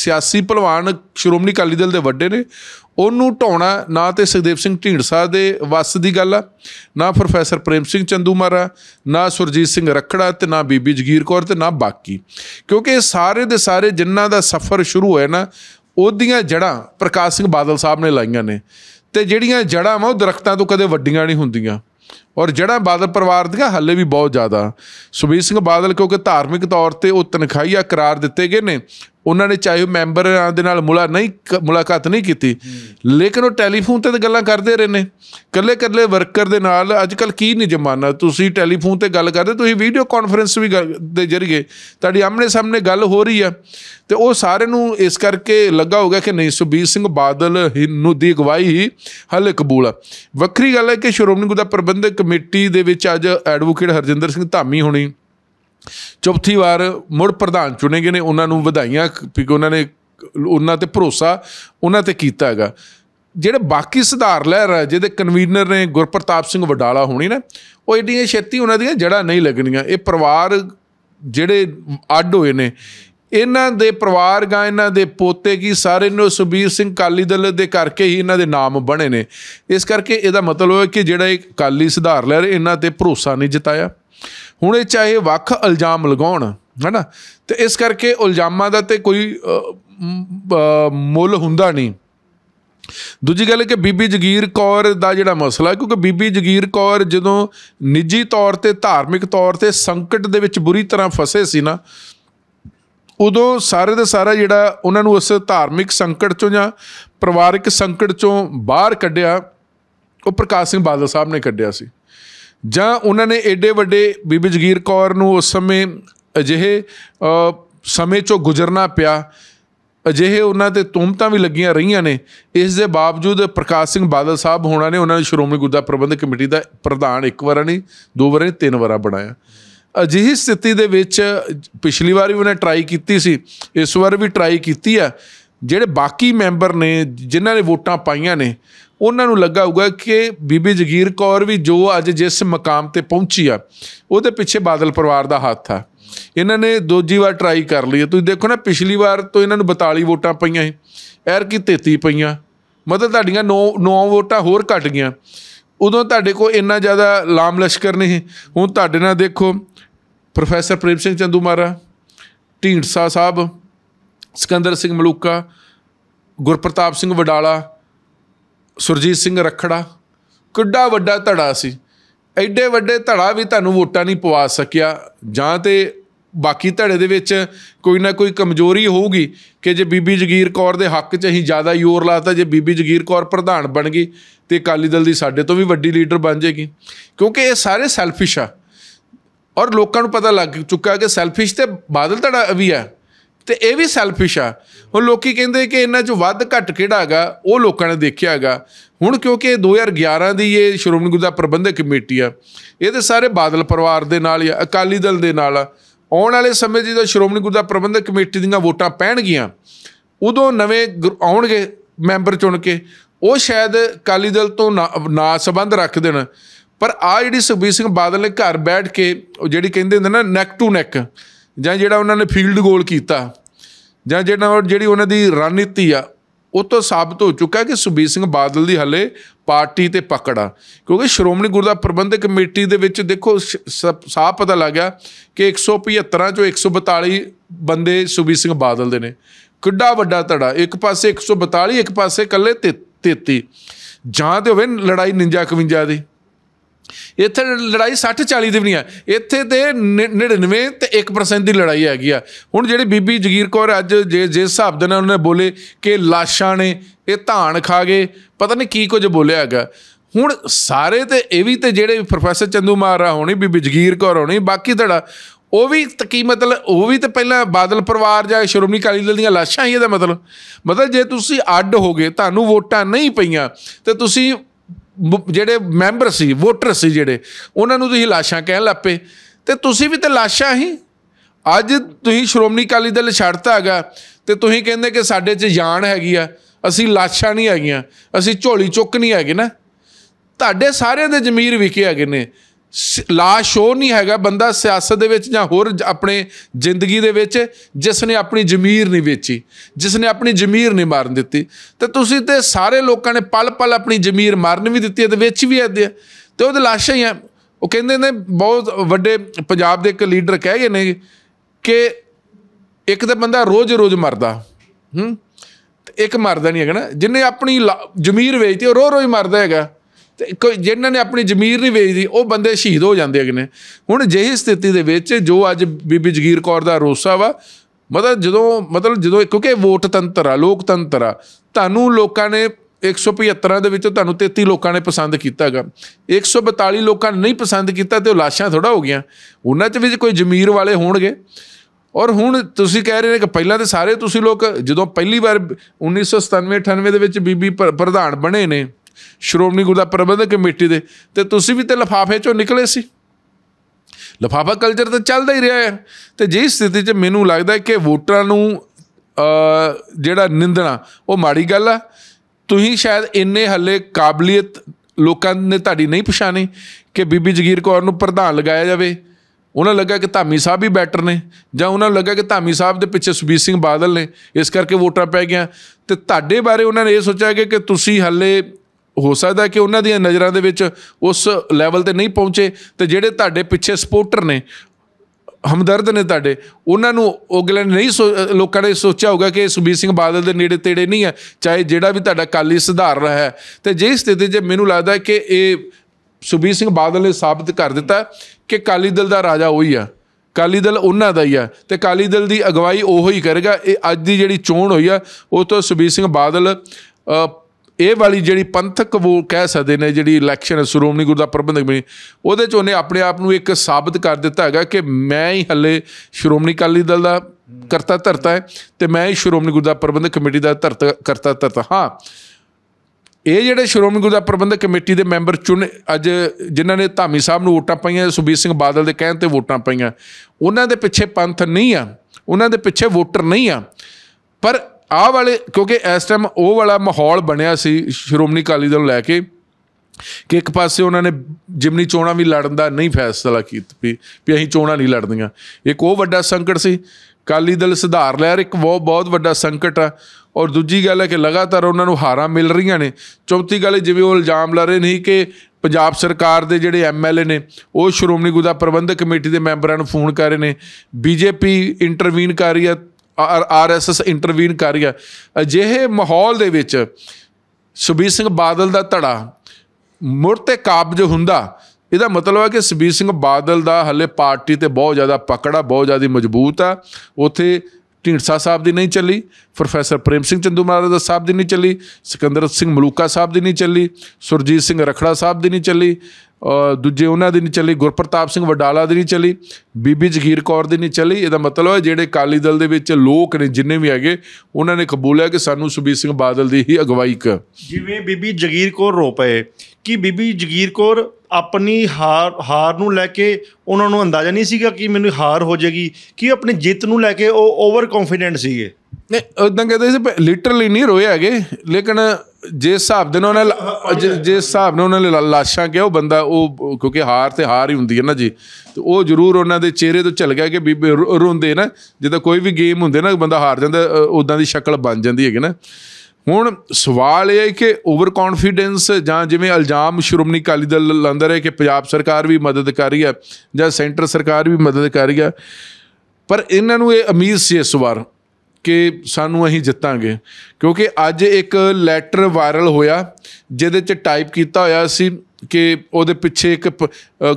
ਸਿਆਸੀ ਪਹਿਲਵਾਨ ਸ਼੍ਰੋਮਣੀ ਅਕਾਲੀ ਦਲ ਦੇ ਵੱਡੇ ਨੇ ਉਹਨੂੰ ਢਾਉਣਾ ਨਾ ਤੇ ਸੁਖਦੇਵ ਸਿੰਘ ਢੀਂਡਸਾ ਦੇ ਵਸ ਦੀ ਗੱਲ ਆ ਨਾ ਪ੍ਰੋਫੈਸਰ ਪ੍ਰੇਮ ਸਿੰਘ ਚੰਦੂਮਾਰਾ ਨਾ ਸੁਰਜੀਤ ਸਿੰਘ ਰਖੜਾ ਤੇ ਨਾ ਬੀਬੀ ਜਗੀਰ ਕੌਰ ਤੇ ਨਾ ਬਾਕੀ ਕਿਉਂਕਿ ਇਹ ਸਾਰੇ ਦੇ ਸਾਰੇ ਜਿਨ੍ਹਾਂ ਦਾ ਸਫ਼ਰ ਸ਼ੁਰੂ ਹੋਇਆ ਨਾ ਉਹਦੀਆਂ ਜੜਾਂ ਪ੍ਰਕਾਸ਼ ਸਿੰਘ ਬਾਦਲ ਸਾਹਿਬ ਨੇ ਲਾਈਆਂ ਨੇ ਤੇ ਜਿਹੜੀਆਂ ਜੜਾਂ ਵਾ ਉਹ ਦਰਖਤਾਂ ਤੋਂ ਕਦੇ ਵੱਡੀਆਂ ਨਹੀਂ ਹੁੰਦੀਆਂ ਔਰ ਜਿਹੜਾ ਬਾਦਲ ਪਰਿਵਾਰ ਦੀਆਂ ਹੱਲੇ ਵੀ ਬਹੁਤ ਜ਼ਿਆਦਾ ਸੁਬੀਰ ਸਿੰਘ ਬਾਦਲ ਕਿਉਂਕਿ ਧਾਰਮਿਕ ਤੌਰ ਤੇ ਉਹ ਤਨਖਾਹੀਆ ਕਰਾਰ ਦਿੱਤੇ ਗਏ ਨੇ ਉਹਨਾਂ ਨੇ ਚਾਹੇ ਮੈਂਬਰਾਂ ਦੇ ਨਾਲ ਮੁਲਾ ਨਹੀਂ ਮੁਲਾਕਾਤ ਨਹੀਂ ਕੀਤੀ ਲੇਕਿਨ ਉਹ ਟੈਲੀਫੋਨ ਤੇ ਗੱਲਾਂ ਕਰਦੇ ਰਹੇ ਨੇ ਕੱਲੇ ਕੱਲੇ ਵਰਕਰ ਦੇ ਨਾਲ ਅੱਜ ਕੱਲ ਕੀ ਨਹੀਂ ਜਮਾਨਾ ਤੁਸੀਂ ਟੈਲੀਫੋਨ ਤੇ ਗੱਲ ਕਰਦੇ ਤੁਸੀਂ ਵੀਡੀਓ ਕਾਨਫਰੰਸ ਵੀ ਦੇ ਜਰੀਏ ਤੁਹਾਡੀ ਆਮਨੇ ਸਾਹਮਣੇ ਗੱਲ ਹੋ ਰਹੀ ਆ ਤੇ ਉਹ ਸਾਰੇ ਨੂੰ ਇਸ ਕਰਕੇ ਲੱਗਾ ਹੋਗਾ ਕਿ ਨਹੀਂ ਸੁਬੀਰ ਸਿੰਘ ਬਾਦਲ ਨੂੰ ਦੀ ਅਗਵਾਈ ਹੀ ਹਲੇ ਕਬੂਲ ਆ ਵੱਖਰੀ ਗੱਲ ਹੈ ਕਿ ਸ਼੍ਰੋਮਣੀ ਗੁਰਦਾ ਪ੍ਰਬੰਧਕ ਕਮੇਟੀ ਦੇ ਵਿੱਚ ਅੱਜ ਐਡਵੋਕੇਟ ਹਰਜਿੰਦਰ ਸਿੰਘ ਧਾਮੀ ਹੋਣੀ ਚੌਥੀ ਵਾਰ ਮੁੜ ਪ੍ਰਧਾਨ ਚੁਣੇ ਗਏ ਨੇ ਉਹਨਾਂ ਨੂੰ ਵਧਾਈਆਂ ਕਿਉਂਕਿ ਉਹਨਾਂ ਨੇ ਉਹਨਾਂ ਤੇ ਭਰੋਸਾ ਉਹਨਾਂ ਤੇ ਕੀਤਾ ਹੈਗਾ ਜਿਹੜੇ ਬਾਕੀ ਸੁਧਾਰ ਲੈ ਰਹੇ ਜਿਹਦੇ ਕਨਵੀਨਰ ਨੇ ਗੁਰਪ੍ਰਤਾਪ ਸਿੰਘ ਵਡਾਲਾ ਹੋਣੀ ਨਾ ਉਹ ਏਡੀਆਂ ਛੇਤੀ ਉਹਨਾਂ ਦੀਆਂ ਜੜਾਂ ਨਹੀਂ ਲੱਗਣੀਆਂ ਇਹ ਪਰਿਵਾਰ ਜਿਹੜੇ ਅੱਡ ਹੋਏ ਨੇ ਇਹਨਾਂ ਦੇ ਪਰਿਵਾਰ ਗਾ ਇਹਨਾਂ ਦੇ ਪੋਤੇ ਕੀ ਸਾਰੇ ਨੂੰ ਸੁਬੀਰ ਸਿੰਘ ਕਾਲੀ ਦਲ ਦੇ ਕਰਕੇ ਹੀ ਇਹਨਾਂ ਦੇ ਨਾਮ ਬਣੇ ਨੇ ਇਸ ਕਰਕੇ ਇਹਦਾ ਮਤਲਬ ਹੈ ਕਿ ਜਿਹੜਾ ਇਹ ਕਾਲੀ ਸੁਧਾਰ ਲੈ ਰਹੇ ਇਹਨਾਂ ਤੇ ਭਰੋਸਾ ਨਹੀਂ ਜਤਾਇਆ ਹੁਣ ਇਹ ਚਾਹੇ ਵੱਖ ਇਲਜ਼ਾਮ ਲਗਾਉਣ ਹੈਨਾ ਤੇ ਇਸ ਕਰਕੇ ਇਲਜ਼ਾਮਾਂ ਦਾ ਤੇ ਕੋਈ ਮੁੱਲ ਹੁੰਦਾ ਨਹੀਂ ਦੂਜੀ ਗੱਲ ਕਿ ਬੀਬੀ ਜਗੀਰ ਕੌਰ ਦਾ ਜਿਹੜਾ ਮਸਲਾ ਕਿਉਂਕਿ ਬੀਬੀ ਜਗੀਰ ਕੌਰ ਜਦੋਂ ਨਿੱਜੀ ਤੌਰ ਤੇ ਧਾਰਮਿਕ ਤੌਰ ਤੇ ਸੰਕਟ ਦੇ ਵਿੱਚ ਬੁਰੀ ਤਰ੍ਹਾਂ ਫਸੇ ਸੀ ਨਾ ਉਦੋਂ ਸਾਰੇ ਦਾ ਸਾਰਾ ਜਿਹੜਾ ਉਹਨਾਂ ਨੂੰ ਉਸ ਧਾਰਮਿਕ ਸੰਕਟ ਚੋਂ ਜਾਂ ਪਰਿਵਾਰਿਕ ਸੰਕਟ ਚੋਂ ਬਾਹਰ ਕੱਢਿਆ ਉਹ ਪ੍ਰਕਾਸ਼ ਸਿੰਘ ਬਾਦਲ ਸਾਹਿਬ ਨੇ ਕੱਢਿਆ ਸੀ ਜਾਂ ਉਹਨਾਂ ਨੇ ਏਡੇ ਵੱਡੇ ਬੀਬੀ ਜਗੀਰ ਕੌਰ ਨੂੰ ਉਸ ਸਮੇਂ ਅਜਿਹੇ ਸਮੇਂ ਚੋਂ ਗੁਜ਼ਰਨਾ ਪਿਆ ਅਜਿਹੇ ਉਹਨਾਂ ਤੇ ਤੁਮਤਾਂ ਵੀ ਲੱਗੀਆਂ ਰਹੀਆਂ ਨੇ ਇਸ ਦੇ ਬਾਵਜੂਦ ਪ੍ਰਕਾਸ਼ ਸਿੰਘ ਬਾਦਲ ਸਾਹਿਬ ਹੋਣਾ ਨੇ ਉਹਨਾਂ ਨੇ ਸ਼੍ਰੋਮਣੀ ਗੁਰਦਾ ਪ੍ਰਬੰਧਕ ਕਮੇਟੀ ਦਾ ਪ੍ਰਧਾਨ ਇੱਕ ਵਾਰ ਨਹੀਂ ਦੋ ਵਾਰ ਨਹੀਂ ਤਿੰਨ ਵਾਰ ਬਣਾਇਆ ਅਜਿਹੀ ਸਥਿਤੀ ਦੇ ਵਿੱਚ ਪਿਛਲੀ ਵਾਰ ਵੀ ਉਹਨੇ ਟਰਾਈ ਕੀਤੀ ਸੀ ਇਸ ਵਾਰ ਵੀ ਟਰਾਈ ਕੀਤੀ ਆ ਜਿਹੜੇ ਬਾਕੀ ਮੈਂਬਰ ਨੇ ਜਿਨ੍ਹਾਂ ਨੇ ਵੋਟਾਂ ਪਾਈਆਂ ਨੇ ਉਹਨਾਂ ਨੂੰ ਲੱਗਾ ਹੋਊਗਾ ਕਿ ਬੀਬੀ ਜਗੀਰ ਕੌਰ ਵੀ ਜੋ ਅੱਜ ਜਿਸ ਮਕਾਮ ਤੇ ਪਹੁੰਚੀ ਆ ਉਹਦੇ ਪਿੱਛੇ ਬਾਦਲ ਪਰਿਵਾਰ ਦਾ ਹੱਥ ਆ ਇਹਨਾਂ ਨੇ ਦੂਜੀ ਵਾਰ ਟਰਾਈ ਕਰ ਲਈ ਤੁਸੀਂ ਦੇਖੋ ਨਾ ਪਿਛਲੀ ਵਾਰ ਤੋਂ ਇਹਨਾਂ ਨੂੰ 42 ਵੋਟਾਂ ਪਈਆਂ ਸੀ ਐਰ ਕੀ 33 ਪਈਆਂ ਮਤਲਬ ਤੁਹਾਡੀਆਂ 9 9 ਵੋਟਾਂ ਹੋਰ ਘਟ ਗਈਆਂ ਉਦੋਂ ਤੁਹਾਡੇ ਕੋਲ ਇੰਨਾ ਜ਼ਿਆਦਾ ਲਾਮ ਲਸ਼ਕਰ ਨਹੀਂ ਹੁਣ ਤੁਹਾਡੇ ਨਾਲ ਦੇਖੋ ਪ੍ਰੋਫੈਸਰ ਪ੍ਰੇਮ ਸਿੰਘ ਚੰਦੂ ਮਾਰਾ ਢੀਂਡਸਾ ਸਾਹਿਬ ਸਿਕੰਦਰ ਸਿੰਘ ਮਲੂਕਾ ਗੁਰਪ੍ਰਤਾਪ ਸਿੰਘ ਵਡਾਲਾ ਸੁਰਜੀਤ ਸਿੰਘ ਰਖੜਾ ਕਿੱਡਾ ਵੱਡਾ ਧੜਾ ਸੀ ਐਡੇ ਵੱਡੇ ਧੜਾ ਵੀ ਤੁਹਾਨੂੰ ਵੋਟਾਂ ਨਹੀਂ ਪਵਾ ਸਕਿਆ ਜਾਂ ਤੇ ਬਾਕੀ ਧੜੇ ਦੇ ਵਿੱਚ ਕੋਈ ਨਾ ਕੋਈ ਕਮਜ਼ੋਰੀ ਹੋਊਗੀ ਕਿ ਜੇ ਬੀਬੀ ਜਗੀਰ ਕੌਰ ਦੇ ਹੱਕ 'ਚ ਅਸੀਂ ਜ਼ਿਆਦਾ ਯੋਰ ਲਾਤਾ ਜੇ ਬੀਬੀ ਜਗੀਰ ਕੌਰ ਪ੍ਰਧਾਨ ਬਣ ਗਈ ਤੇ ਅਕਾਲੀ ਦਲ ਦੀ ਸਾਡੇ ਤੋਂ ਵੀ ਵੱਡੀ ਲੀਡਰ ਬਣ ਜੇਗੀ ਕਿਉਂਕਿ ਇਹ ਸਾਰੇ ਸੈਲਫਿਸ਼ ਆ ਔਰ ਲੋਕਾਂ ਨੂੰ ਪਤਾ ਲੱਗ ਚੁੱਕਾ ਕਿ ਸੈਲਫਿਸ਼ ਤੇ ਬਾਦਲ ਧੜਾ ਵੀ ਆ ਤੇ ਇਹ ਵੀ ਸੈਲਫਿਸ਼ ਆ ਹੁਣ ਲੋਕੀ ਕਹਿੰਦੇ ਕਿ ਇਹਨਾਂ 'ਚ ਵੱਧ ਘੱਟ ਕਿਹੜਾ ਹੈਗਾ ਉਹ ਲੋਕਾਂ ਨੇ ਦੇਖਿਆ ਹੈਗਾ ਹੁਣ ਕਿਉਂਕਿ 2011 ਦੀ ਇਹ ਸ਼੍ਰੋਮਣੀ ਗੁਰਦਾ ਪ੍ਰਬੰਧਕ ਕਮੇਟੀ ਆ ਇਹ ਤੇ ਸਾਰੇ ਬਾਦਲ ਪਰਿਵਾਰ ਦੇ ਨਾਲ ਜਾਂ ਅਕਾਲੀ ਦਲ ਦੇ ਨਾਲ ਆਉਣ ਵਾਲੇ ਸਮੇਂ ਜਿਹਦਾ ਸ਼੍ਰੋਮਣੀ ਗੁਰਦਾ ਪ੍ਰਬੰਧਕ ਕਮੇਟੀ ਦੀਆਂ ਵੋਟਾਂ ਪੈਣਗੀਆਂ ਉਦੋਂ ਨਵੇਂ ਆਉਣਗੇ ਮੈਂਬਰ ਚੁਣ ਕੇ ਉਹ ਸ਼ਾਇਦ ਅਕਾਲੀ ਦਲ ਤੋਂ ਨਾ ਸਬੰਧ ਰੱਖ ਦੇਣ ਪਰ ਆ ਜਿਹੜੀ ਸੁਖਬੀਰ ਸਿੰਘ ਬਾਦਲ ਨੇ ਘਰ ਬੈਠ ਕੇ ਜਿਹੜੀ ਕਹਿੰਦੇ ਹੁੰਦੇ ਨਾ ਨੈਕ ਟੂ ਨੈਕ ਜਾਂ ਜਿਹੜਾ ਉਹਨਾਂ ਨੇ ਫੀਲਡ ਗੋਲ ਕੀਤਾ ਜਾਂ ਜਿਹੜਾ ਜਿਹੜੀ ਉਹਨਾਂ ਦੀ ਰਣਨੀਤੀ ਆ ਉਹ ਤੋਂ ਸਾਬਤ ਹੋ ਚੁੱਕਾ ਕਿ ਸੁਬੀਰ ਸਿੰਘ ਬਾਦਲ ਦੀ ਹੱਲੇ ਪਾਰਟੀ ਤੇ ਪਕੜਾ ਕਿਉਂਕਿ ਸ਼੍ਰੋਮਣੀ ਗੁਰਦਾ ਪ੍ਰਬੰਧਕ ਕਮੇਟੀ ਦੇ ਵਿੱਚ ਦੇਖੋ ਸਾਫ ਪਤਾ ਲੱਗਿਆ ਕਿ 175 ਚੋਂ 142 ਬੰਦੇ ਸੁਬੀਰ ਸਿੰਘ ਬਾਦਲ ਦੇ ਨੇ ਕਿੱਡਾ ਵੱਡਾ ਧੜਾ ਇੱਕ ਪਾਸੇ 142 ਇੱਕ ਪਾਸੇ ਇਕੱਲੇ 33 ਜਾਂ ਤੇ ਹੋਵੇ ਲੜਾਈ ਨਿੰਜਾ 51 ਦੀ ਇੱਥੇ ਲੜਾਈ 60 40 ਦੀ ਵੀ ਨਹੀਂ ਹੈ ਇੱਥੇ ਤੇ 99 ਤੇ 1% ਦੀ ਲੜਾਈ ਹੈਗੀ ਆ ਹੁਣ ਜਿਹੜੇ ਬੀਬੀ ਜਗੀਰ ਕੌਰ ਅੱਜ ਜੇ ਜੇ ਹਿਸਾਬ ਦੇ ਨਾਲ ਉਹਨੇ ਬੋਲੇ ਕਿ ਲਾਸ਼ਾਂ ਨੇ ਇਹ ਧਾਨ ਖਾ ਗਏ ਪਤਾ ਨਹੀਂ ਕੀ ਕੁਝ ਬੋਲਿਆ ਹੈਗਾ ਹੁਣ ਸਾਰੇ ਤੇ ਇਹ ਵੀ ਤੇ ਜਿਹੜੇ ਪ੍ਰੋਫੈਸਰ ਚੰਦੂ ਮਾਰਾ ਹੋਣੀ ਬੀਬੀ ਜਗੀਰ ਕੌਰ ਹੋਣੀ ਬਾਕੀ ਤੜਾ ਉਹ ਵੀ ਕੀ ਮਤਲਬ ਉਹ ਵੀ ਤੇ ਪਹਿਲਾਂ ਬਾਦਲ ਪਰਿਵਾਰ ਜਾਂ ਸ਼੍ਰੋਮਣੀ ਕਾਲੀ ਦਲ ਦੀਆਂ ਲਾਸ਼ਾਂ ਹੀ ਇਹਦਾ ਮਤਲਬ ਮਤਲਬ ਜੇ ਤੁਸੀਂ ਅੱਡ ਹੋਗੇ ਤੁਹਾਨੂੰ ਵੋਟਾਂ ਨਹੀਂ ਪਈਆਂ ਤੇ ਤੁਸੀਂ ਜਿਹੜੇ ਮੈਂਬਰ ਸੀ ਵੋਟਰ ਸੀ ਜਿਹੜੇ ਉਹਨਾਂ ਨੂੰ ਤੁਸੀਂ ਲਾਸ਼ਾਂ ਕਹਿਣ ਲੱਪੇ ਤੇ ਤੁਸੀਂ ਵੀ ਤੇ ਲਾਸ਼ਾਂ ਹੀ ਅੱਜ ਤੁਸੀਂ ਸ਼੍ਰੋਮਣੀ ਅਕਾਲੀ ਦਲ ਛੱਡਤਾ ਹੈਗਾ ਤੇ ਤੁਸੀਂ ਕਹਿੰਦੇ ਕਿ ਸਾਡੇ 'ਚ ਜਾਨ ਹੈਗੀ ਆ ਅਸੀਂ ਲਾਸ਼ਾਂ ਨਹੀਂ ਹੈਗੀਆਂ ਅਸੀਂ ਝੋਲੀ ਚੁੱਕ ਨਹੀਂ ਹੈਗੇ ਨਾ ਤੁਹਾਡੇ ਸਾਰਿਆਂ ਦੇ ਜ਼ਮੀਰ ਵਿਕੇ ਹੈਗੇ ਨੇ ਲਾ ਸ਼ੋ ਨਹੀਂ ਹੈਗਾ ਬੰਦਾ ਸਿਆਸਤ ਦੇ ਵਿੱਚ ਜਾਂ ਹੋਰ ਆਪਣੇ ਜ਼ਿੰਦਗੀ ਦੇ ਵਿੱਚ ਜਿਸ ਨੇ ਆਪਣੀ ਜ਼ਮੀਰ ਨਹੀਂ ਵੇਚੀ ਜਿਸ ਨੇ ਆਪਣੀ ਜ਼ਮੀਰ ਨਹੀਂ ਮਾਰਨ ਦਿੱਤੀ ਤੇ ਤੁਸੀਂ ਤੇ ਸਾਰੇ ਲੋਕਾਂ ਨੇ ਪਲ ਪਲ ਆਪਣੀ ਜ਼ਮੀਰ ਮਾਰਨ ਵੀ ਦਿੱਤੀ ਤੇ ਵਿੱਚ ਵੀ ਆਦੇ ਤੇ ਉਹਦੇ ਲਾਸ਼ਾਂ ਹੀ ਆ ਉਹ ਕਹਿੰਦੇ ਨੇ ਬਹੁਤ ਵੱਡੇ ਪੰਜਾਬ ਦੇ ਇੱਕ ਲੀਡਰ ਕਹਿ ਗਏ ਨੇ ਕਿ ਇੱਕ ਤਾਂ ਬੰਦਾ ਰੋਜ਼-ਰੋਜ਼ ਮਰਦਾ ਹੂੰ ਇੱਕ ਮਰਦਾ ਨਹੀਂ ਹੈਗਾ ਨਾ ਜਿਨੇ ਆਪਣੀ ਜ਼ਮੀਰ ਵੇਚਤੀ ਉਹ ਰੋ-ਰੋ ਹੀ ਮਰਦਾ ਹੈਗਾ ਤੇ ਕੋਈ ਜਿਨ੍ਹਾਂ ਨੇ ਆਪਣੀ ਜ਼ਮੀਰ ਨਹੀਂ ਵੇਚਦੀ ਉਹ ਬੰਦੇ ਸ਼ਹੀਦ ਹੋ ਜਾਂਦੇ ਅਗਨੇ ਹੁਣ ਜਿਹੀ ਸਥਿਤੀ ਦੇ ਵਿੱਚ ਜੋ ਅੱਜ ਬੀਬੀ ਜਗੀਰ ਕੌਰ ਦਾ ਰੋਸਾ ਵਾ ਮਤਲਬ ਜਦੋਂ ਮਤਲਬ ਜਦੋਂ ਕਿਉਂਕਿ ਵੋਟ ਤੰਤਰ ਆ ਲੋਕਤੰਤਰ ਆ ਤੁਹਾਨੂੰ ਲੋਕਾਂ ਨੇ 175 ਦੇ ਵਿੱਚੋਂ ਤੁਹਾਨੂੰ 33 ਲੋਕਾਂ ਨੇ ਪਸੰਦ ਕੀਤਾਗਾ 142 ਲੋਕਾਂ ਨੇ ਨਹੀਂ ਪਸੰਦ ਕੀਤਾ ਤੇ ਉਹ ਲਾਸ਼ਾਂ ਥੋੜਾ ਹੋ ਗਿਆ ਉਹਨਾਂ 'ਚ ਵੀ ਕੋਈ ਜ਼ਮੀਰ ਵਾਲੇ ਹੋਣਗੇ ਔਰ ਹੁਣ ਤੁਸੀਂ ਕਹਿ ਰਹੇ ਨੇ ਕਿ ਪਹਿਲਾਂ ਤੇ ਸਾਰੇ ਤੁਸੀਂ ਲੋਕ ਜਦੋਂ ਪਹਿਲੀ ਵਾਰ 1997 98 ਦੇ ਵਿੱਚ ਬੀਬੀ ਪ੍ਰਧਾਨ ਬਣੇ ਨੇ ਸ਼੍ਰੋਮਣੀ ਗੁਰਦਾ ਪ੍ਰਬੰਧਕ ਕਮੇਟੀ ਦੇ ਤੇ ਤੁਸੀਂ ਵੀ ਤੇ ਲਫਾਫੇ ਚੋਂ ਨਿਕਲੇ ਸੀ ਲਫਾਫਾ ਕਲਚਰ ਤਾਂ ਚੱਲਦਾ ਹੀ ਰਿਹਾ ਹੈ ਤੇ ਜੇ ਸਥਿਤੀ 'ਚ ਮੈਨੂੰ ਲੱਗਦਾ ਹੈ ਕਿ ਵੋਟਰਾਂ ਨੂੰ ਜਿਹੜਾ ਨਿੰਦਣਾ ਉਹ ਮਾੜੀ ਗੱਲ ਆ ਤੁਸੀਂ ਸ਼ਾਇਦ ਇੰਨੇ ਹੱਲੇ ਕਾਬਲੀਅਤ ਲੋਕਾਂ ਨੇ ਤੁਹਾਡੀ ਨਹੀਂ ਪਛਾਣੀ ਕਿ ਬੀਬੀ ਜਗੀਰ ਕੌਰ ਨੂੰ ਪ੍ਰਧਾਨ ਲਗਾਇਆ ਜਾਵੇ ਉਹਨਾਂ ਲੱਗਾ ਕਿ ਧਾਮੀ ਸਾਹਿਬ ਵੀ ਬੈਟਰ ਨੇ ਜਾਂ ਉਹਨਾਂ ਨੂੰ ਲੱਗਾ ਕਿ ਧਾਮੀ ਸਾਹਿਬ ਦੇ ਪਿੱਛੇ ਸੁਬੀਰ ਸਿੰਘ ਬਾਦਲ ਨੇ ਇਸ ਕਰਕੇ ਵੋਟਾਂ ਪੈ ਗਿਆ ਤੇ ਤੁਹਾਡੇ ਬਾਰੇ ਉਹਨਾਂ ਨੇ ਇਹ ਸੋਚਿਆ ਕਿ ਤੁਸੀਂ ਹੱਲੇ ਹੋ ਸਕਦਾ ਕਿ ਉਹਨਾਂ ਦੀਆਂ ਨਜ਼ਰਾਂ ਦੇ ਵਿੱਚ ਉਸ ਲੈਵਲ ਤੇ ਨਹੀਂ ਪਹੁੰਚੇ ਤੇ ਜਿਹੜੇ ਤੁਹਾਡੇ ਪਿੱਛੇ ਸਪੋਰਟਰ ਨੇ ਹਮਦਰਦ ਨੇ ਤੁਹਾਡੇ ਉਹਨਾਂ ਨੂੰ ਉਗਲੇ ਨਹੀਂ ਲੋਕਾਂ ਨੇ ਸੋਚਿਆ ਹੋਗਾ ਕਿ ਸੁਬੀਰ ਸਿੰਘ ਬਾਦਲ ਦੇ ਨੇੜੇ ਤੇੜੇ ਨਹੀਂ ਹੈ ਚਾਹੇ ਜਿਹੜਾ ਵੀ ਤੁਹਾਡਾ ਕਾਲੀ ਸੁਧਾਰ ਰਿਹਾ ਹੈ ਤੇ ਜੇ ਸਥਿਤੀ ਜੇ ਮੈਨੂੰ ਲੱਗਦਾ ਕਿ ਇਹ ਸੁਬੀਰ ਸਿੰਘ ਬਾਦਲ ਨੇ ਸਾਬਤ ਕਰ ਦਿੱਤਾ ਕਿ ਕਾਲੀ ਦਲ ਦਾ ਰਾਜਾ ਉਹੀ ਆ ਕਾਲੀ ਦਲ ਉਹਨਾਂ ਦਾ ਹੀ ਆ ਤੇ ਕਾਲੀ ਦਲ ਦੀ ਅਗਵਾਈ ਉਹੋ ਹੀ ਕਰੇਗਾ ਇਹ ਅੱਜ ਦੀ ਜਿਹੜੀ ਚੋਣ ਹੋਈ ਆ ਉਹ ਤੋਂ ਸੁਬੀਰ ਸਿੰਘ ਬਾਦਲ ਇਹ ਵਾਲੀ ਜਿਹੜੀ ਪੰਥਕ ਉਹ ਕਹਿ ਸਕਦੇ ਨੇ ਜਿਹੜੀ ਇਲੈਕਸ਼ਨ ਸ਼੍ਰੋਮਣੀ ਗੁਰਦਾ ਪ੍ਰਬੰਧਕ ਕਮੇਟੀ ਉਹਦੇ ਚ ਉਹਨੇ ਆਪਣੇ ਆਪ ਨੂੰ ਇੱਕ ਸਾਬਤ ਕਰ ਦਿੱਤਾ ਹੈਗਾ ਕਿ ਮੈਂ ਹੀ ਹੱਲੇ ਸ਼੍ਰੋਮਣੀ ਕਾਲੀ ਦਲ ਦਾ ਕਰਤਾ ਧਰਤਾ ਹੈ ਤੇ ਮੈਂ ਹੀ ਸ਼੍ਰੋਮਣੀ ਗੁਰਦਾ ਪ੍ਰਬੰਧਕ ਕਮੇਟੀ ਦਾ ਧਰਤਾ ਕਰਤਾ ਧਰਤਾ ਹਾਂ ਇਹ ਜਿਹੜੇ ਸ਼੍ਰੋਮਣੀ ਗੁਰਦਾ ਪ੍ਰਬੰਧਕ ਕਮੇਟੀ ਦੇ ਮੈਂਬਰ ਚੁਣ ਅੱਜ ਜਿਨ੍ਹਾਂ ਨੇ ਧਾਮੀ ਸਾਹਿਬ ਨੂੰ ਵੋਟਾਂ ਪਾਈਆਂ ਸੁਬੀਰ ਸਿੰਘ ਬਾਦਲ ਦੇ ਕਹਿਣ ਤੇ ਵੋਟਾਂ ਪਾਈਆਂ ਉਹਨਾਂ ਦੇ ਪਿੱਛੇ ਪੰਥ ਨਹੀਂ ਆ ਉਹਨਾਂ ਦੇ ਪਿੱਛੇ ਵੋਟਰ ਨਹੀਂ ਆ ਪਰ ਆਹ ਵਾਲੇ ਕਿਉਂਕਿ ਇਸ ਟਾਈਮ ਉਹ ਵਾਲਾ ਮਾਹੌਲ ਬਣਿਆ ਸੀ ਸ਼੍ਰੋਮਣੀ ਅਕਾਲੀ ਦਲ ਲੈ ਕੇ ਕਿ ਇੱਕ ਪਾਸੇ ਉਹਨਾਂ ਨੇ ਜਿਮਨੀ ਚੋਣਾਂ ਵੀ ਲੜਨ ਦਾ ਨਹੀਂ ਫੈਸਲਾ ਕੀਤਾ ਵੀ ਵੀ ਅਸੀਂ ਚੋਣਾਂ ਨਹੀਂ ਲੜਦੀਆਂ ਇੱਕ ਉਹ ਵੱਡਾ ਸੰਕਟ ਸੀ ਕਾਲੀ ਦਲ ਸੁਧਾਰ ਔਰ ਇੱਕ ਬਹੁਤ ਬਹੁਤ ਵੱਡਾ ਸੰਕਟ ਆ ਔਰ ਦੂਜੀ ਗੱਲ ਹੈ ਕਿ ਲਗਾਤਾਰ ਉਹਨਾਂ ਨੂੰ ਹਾਰਾਂ ਮਿਲ ਰਹੀਆਂ ਨੇ ਚੌਥੀ ਗੱਲ ਜਿਵੇਂ ਉਹ ਇਲਜ਼ਾਮ ਲਾ ਰਹੇ ਨਹੀਂ ਕਿ ਪੰਜਾਬ ਸਰਕਾਰ ਦੇ ਜਿਹੜੇ ਐਮਐਲਏ ਨੇ ਉਹ ਸ਼੍ਰੋਮਣੀ ਗੁਰਦਾ ਪ੍ਰਬੰਧਕ ਕਮੇਟੀ ਦੇ ਮੈਂਬਰਾਂ ਨੂੰ ਫੋਨ ਕਰ ਰਹੇ ਨੇ ਬੀਜੇਪੀ ਇੰਟਰਵੀਨ ਕਰ ਰਹੀ ਹੈ ਆਰਐਸਐਸ ਇੰਟਰਵੀਨ ਕਰ ਰਿਹਾ ਅਜਿਹੇ ਮਾਹੌਲ ਦੇ ਵਿੱਚ ਸੁਬੀਰ ਸਿੰਘ ਬਾਦਲ ਦਾ ਧੜਾ ਮੁੜ ਤੇ ਕਾਬਜ ਹੁੰਦਾ ਇਹਦਾ ਮਤਲਬ ਹੈ ਕਿ ਸੁਬੀਰ ਸਿੰਘ ਬਾਦਲ ਦਾ ਹੱਲੇ ਪਾਰਟੀ ਤੇ ਬਹੁਤ ਜ਼ਿਆਦਾ ਪਕੜਾ ਬਹੁਤ ਜ਼ਿਆਦਾ ਮਜ਼ਬੂਤ ਆ ਉਥੇ ਢੀਂਡਸਾ ਸਾਹਿਬ ਦੀ ਨਹੀਂ ਚੱਲੀ ਪ੍ਰੋਫੈਸਰ ਪ੍ਰੇਮ ਸਿੰਘ ਚੰਦੂ ਮਹਾਰਾਜ ਸਾਹਿਬ ਦੀ ਨਹੀਂ ਚੱਲੀ ਸਿਕੰਦਰ ਸਿੰਘ ਮਲੂਕਾ ਸਾਹਿਬ ਦੀ ਨਹੀਂ ਚੱਲੀ ਸੁਰਜੀਤ ਸਿੰਘ ਰਖੜਾ ਸਾਹਿਬ ਦੀ ਨਹੀਂ ਚੱਲੀ ਦੂਜੇ ਉਹਨਾਂ ਦੀ ਨਹੀਂ ਚੱਲੀ ਗੁਰਪ੍ਰਤਾਪ ਸਿੰਘ ਵਡਾਲਾ ਦੀ ਨਹੀਂ ਚੱਲੀ ਬੀਬੀ ਜਗੀਰ ਕੌਰ ਦੀ ਨਹੀਂ ਚੱਲੀ ਇਹਦਾ ਮਤਲਬ ਹੈ ਜਿਹੜੇ ਕਾਲੀ ਦਲ ਦੇ ਵਿੱਚ ਲੋਕ ਨੇ ਜਿੰਨੇ ਵੀ ਹੈਗੇ ਉਹਨਾਂ ਨੇ ਕਬੂਲਿਆ ਕਿ ਸਾਨੂੰ ਸੁਬੀਰ ਸਿੰਘ ਬਾਦਲ ਦੀ ਹੀ ਅਗਵਾਈ ਕਰ ਜਿਵੇਂ ਬੀਬੀ ਜਗੀਰ ਕੌਰ ਰੋ ਪਏ ਕਿ ਬੀਬੀ ਜਗੀਰ ਕੌਰ ਆਪਣੀ ਹਾਰ ਹਾਰ ਨੂੰ ਲੈ ਕੇ ਉਹਨਾਂ ਨੂੰ ਅੰਦਾਜ਼ਾ ਨਹੀਂ ਸੀਗਾ ਕਿ ਮੈਨੂੰ ਹਾਰ ਹੋ ਜਾਏਗੀ ਕਿ ਆਪਣੀ ਜਿੱਤ ਨੂੰ ਲੈ ਕੇ ਉਹ ਓਵਰ ਕੌਨਫੀਡੈਂਟ ਸੀਗੇ ਨਹੀਂ ਉਦਾਂ ਕਹਿੰਦੇ ਸੀ ਲਿਟਰਲੀ ਨਹੀਂ ਰੋਏ ਹੈਗੇ ਲੇਕਿਨ ਜੇ ਹਿਸਾਬ ਦੇ ਨਾਲ ਜੇ ਹਿਸਾਬ ਨਾਲ ਉਹਨਾਂ ਨੇ ਲਾਸ਼ਾਂ ਕਿਹਾ ਉਹ ਬੰਦਾ ਉਹ ਕਿਉਂਕਿ ਹਾਰ ਤੇ ਹਾਰ ਹੀ ਹੁੰਦੀ ਹੈ ਨਾ ਜੀ ਤੇ ਉਹ ਜ਼ਰੂਰ ਉਹਨਾਂ ਦੇ ਚਿਹਰੇ ਤੋਂ ਝਲ ਗਿਆ ਕਿ ਬੀਬੇ ਰੋਂਦੇ ਨਾ ਜਿੱਦਾਂ ਕੋਈ ਵੀ ਗੇਮ ਹੁੰਦੇ ਨਾ ਬੰਦਾ ਹਾਰ ਜਾਂਦਾ ਉਦਾਂ ਦੀ ਸ਼ਕਲ ਬਣ ਜਾਂਦੀ ਹੈਗੀ ਨਾ ਹੁਣ ਸਵਾਲ ਇਹ ਹੈ ਕਿ ਓਵਰ ਕੌਨਫੀਡੈਂਸ ਜਾਂ ਜਿਵੇਂ ਇਲਜ਼ਾਮ ਸ਼ੁਰੂਮਨੀ ਕਾਲੀ ਦਲ ਲੰਦਰ ਹੈ ਕਿ ਪੰਜਾਬ ਸਰਕਾਰ ਵੀ ਮਦਦ ਕਰ ਰਹੀ ਹੈ ਜਾਂ ਸੈਂਟਰ ਸਰਕਾਰ ਵੀ ਮਦਦ ਕਰ ਰਹੀ ਹੈ ਪਰ ਇਹਨਾਂ ਨੂੰ ਇਹ ਉਮੀਦ ਸੀ ਇਸ ਵਾਰ ਕਿ ਸਾਨੂੰ ਅਸੀਂ ਜਿੱਤਾਂਗੇ ਕਿਉਂਕਿ ਅੱਜ ਇੱਕ ਲੈਟਰ ਵਾਇਰਲ ਹੋਇਆ ਜਿਹਦੇ ਚ ਟਾਈਪ ਕੀਤਾ ਹੋਇਆ ਸੀ ਕਿ ਉਹਦੇ ਪਿੱਛੇ ਇੱਕ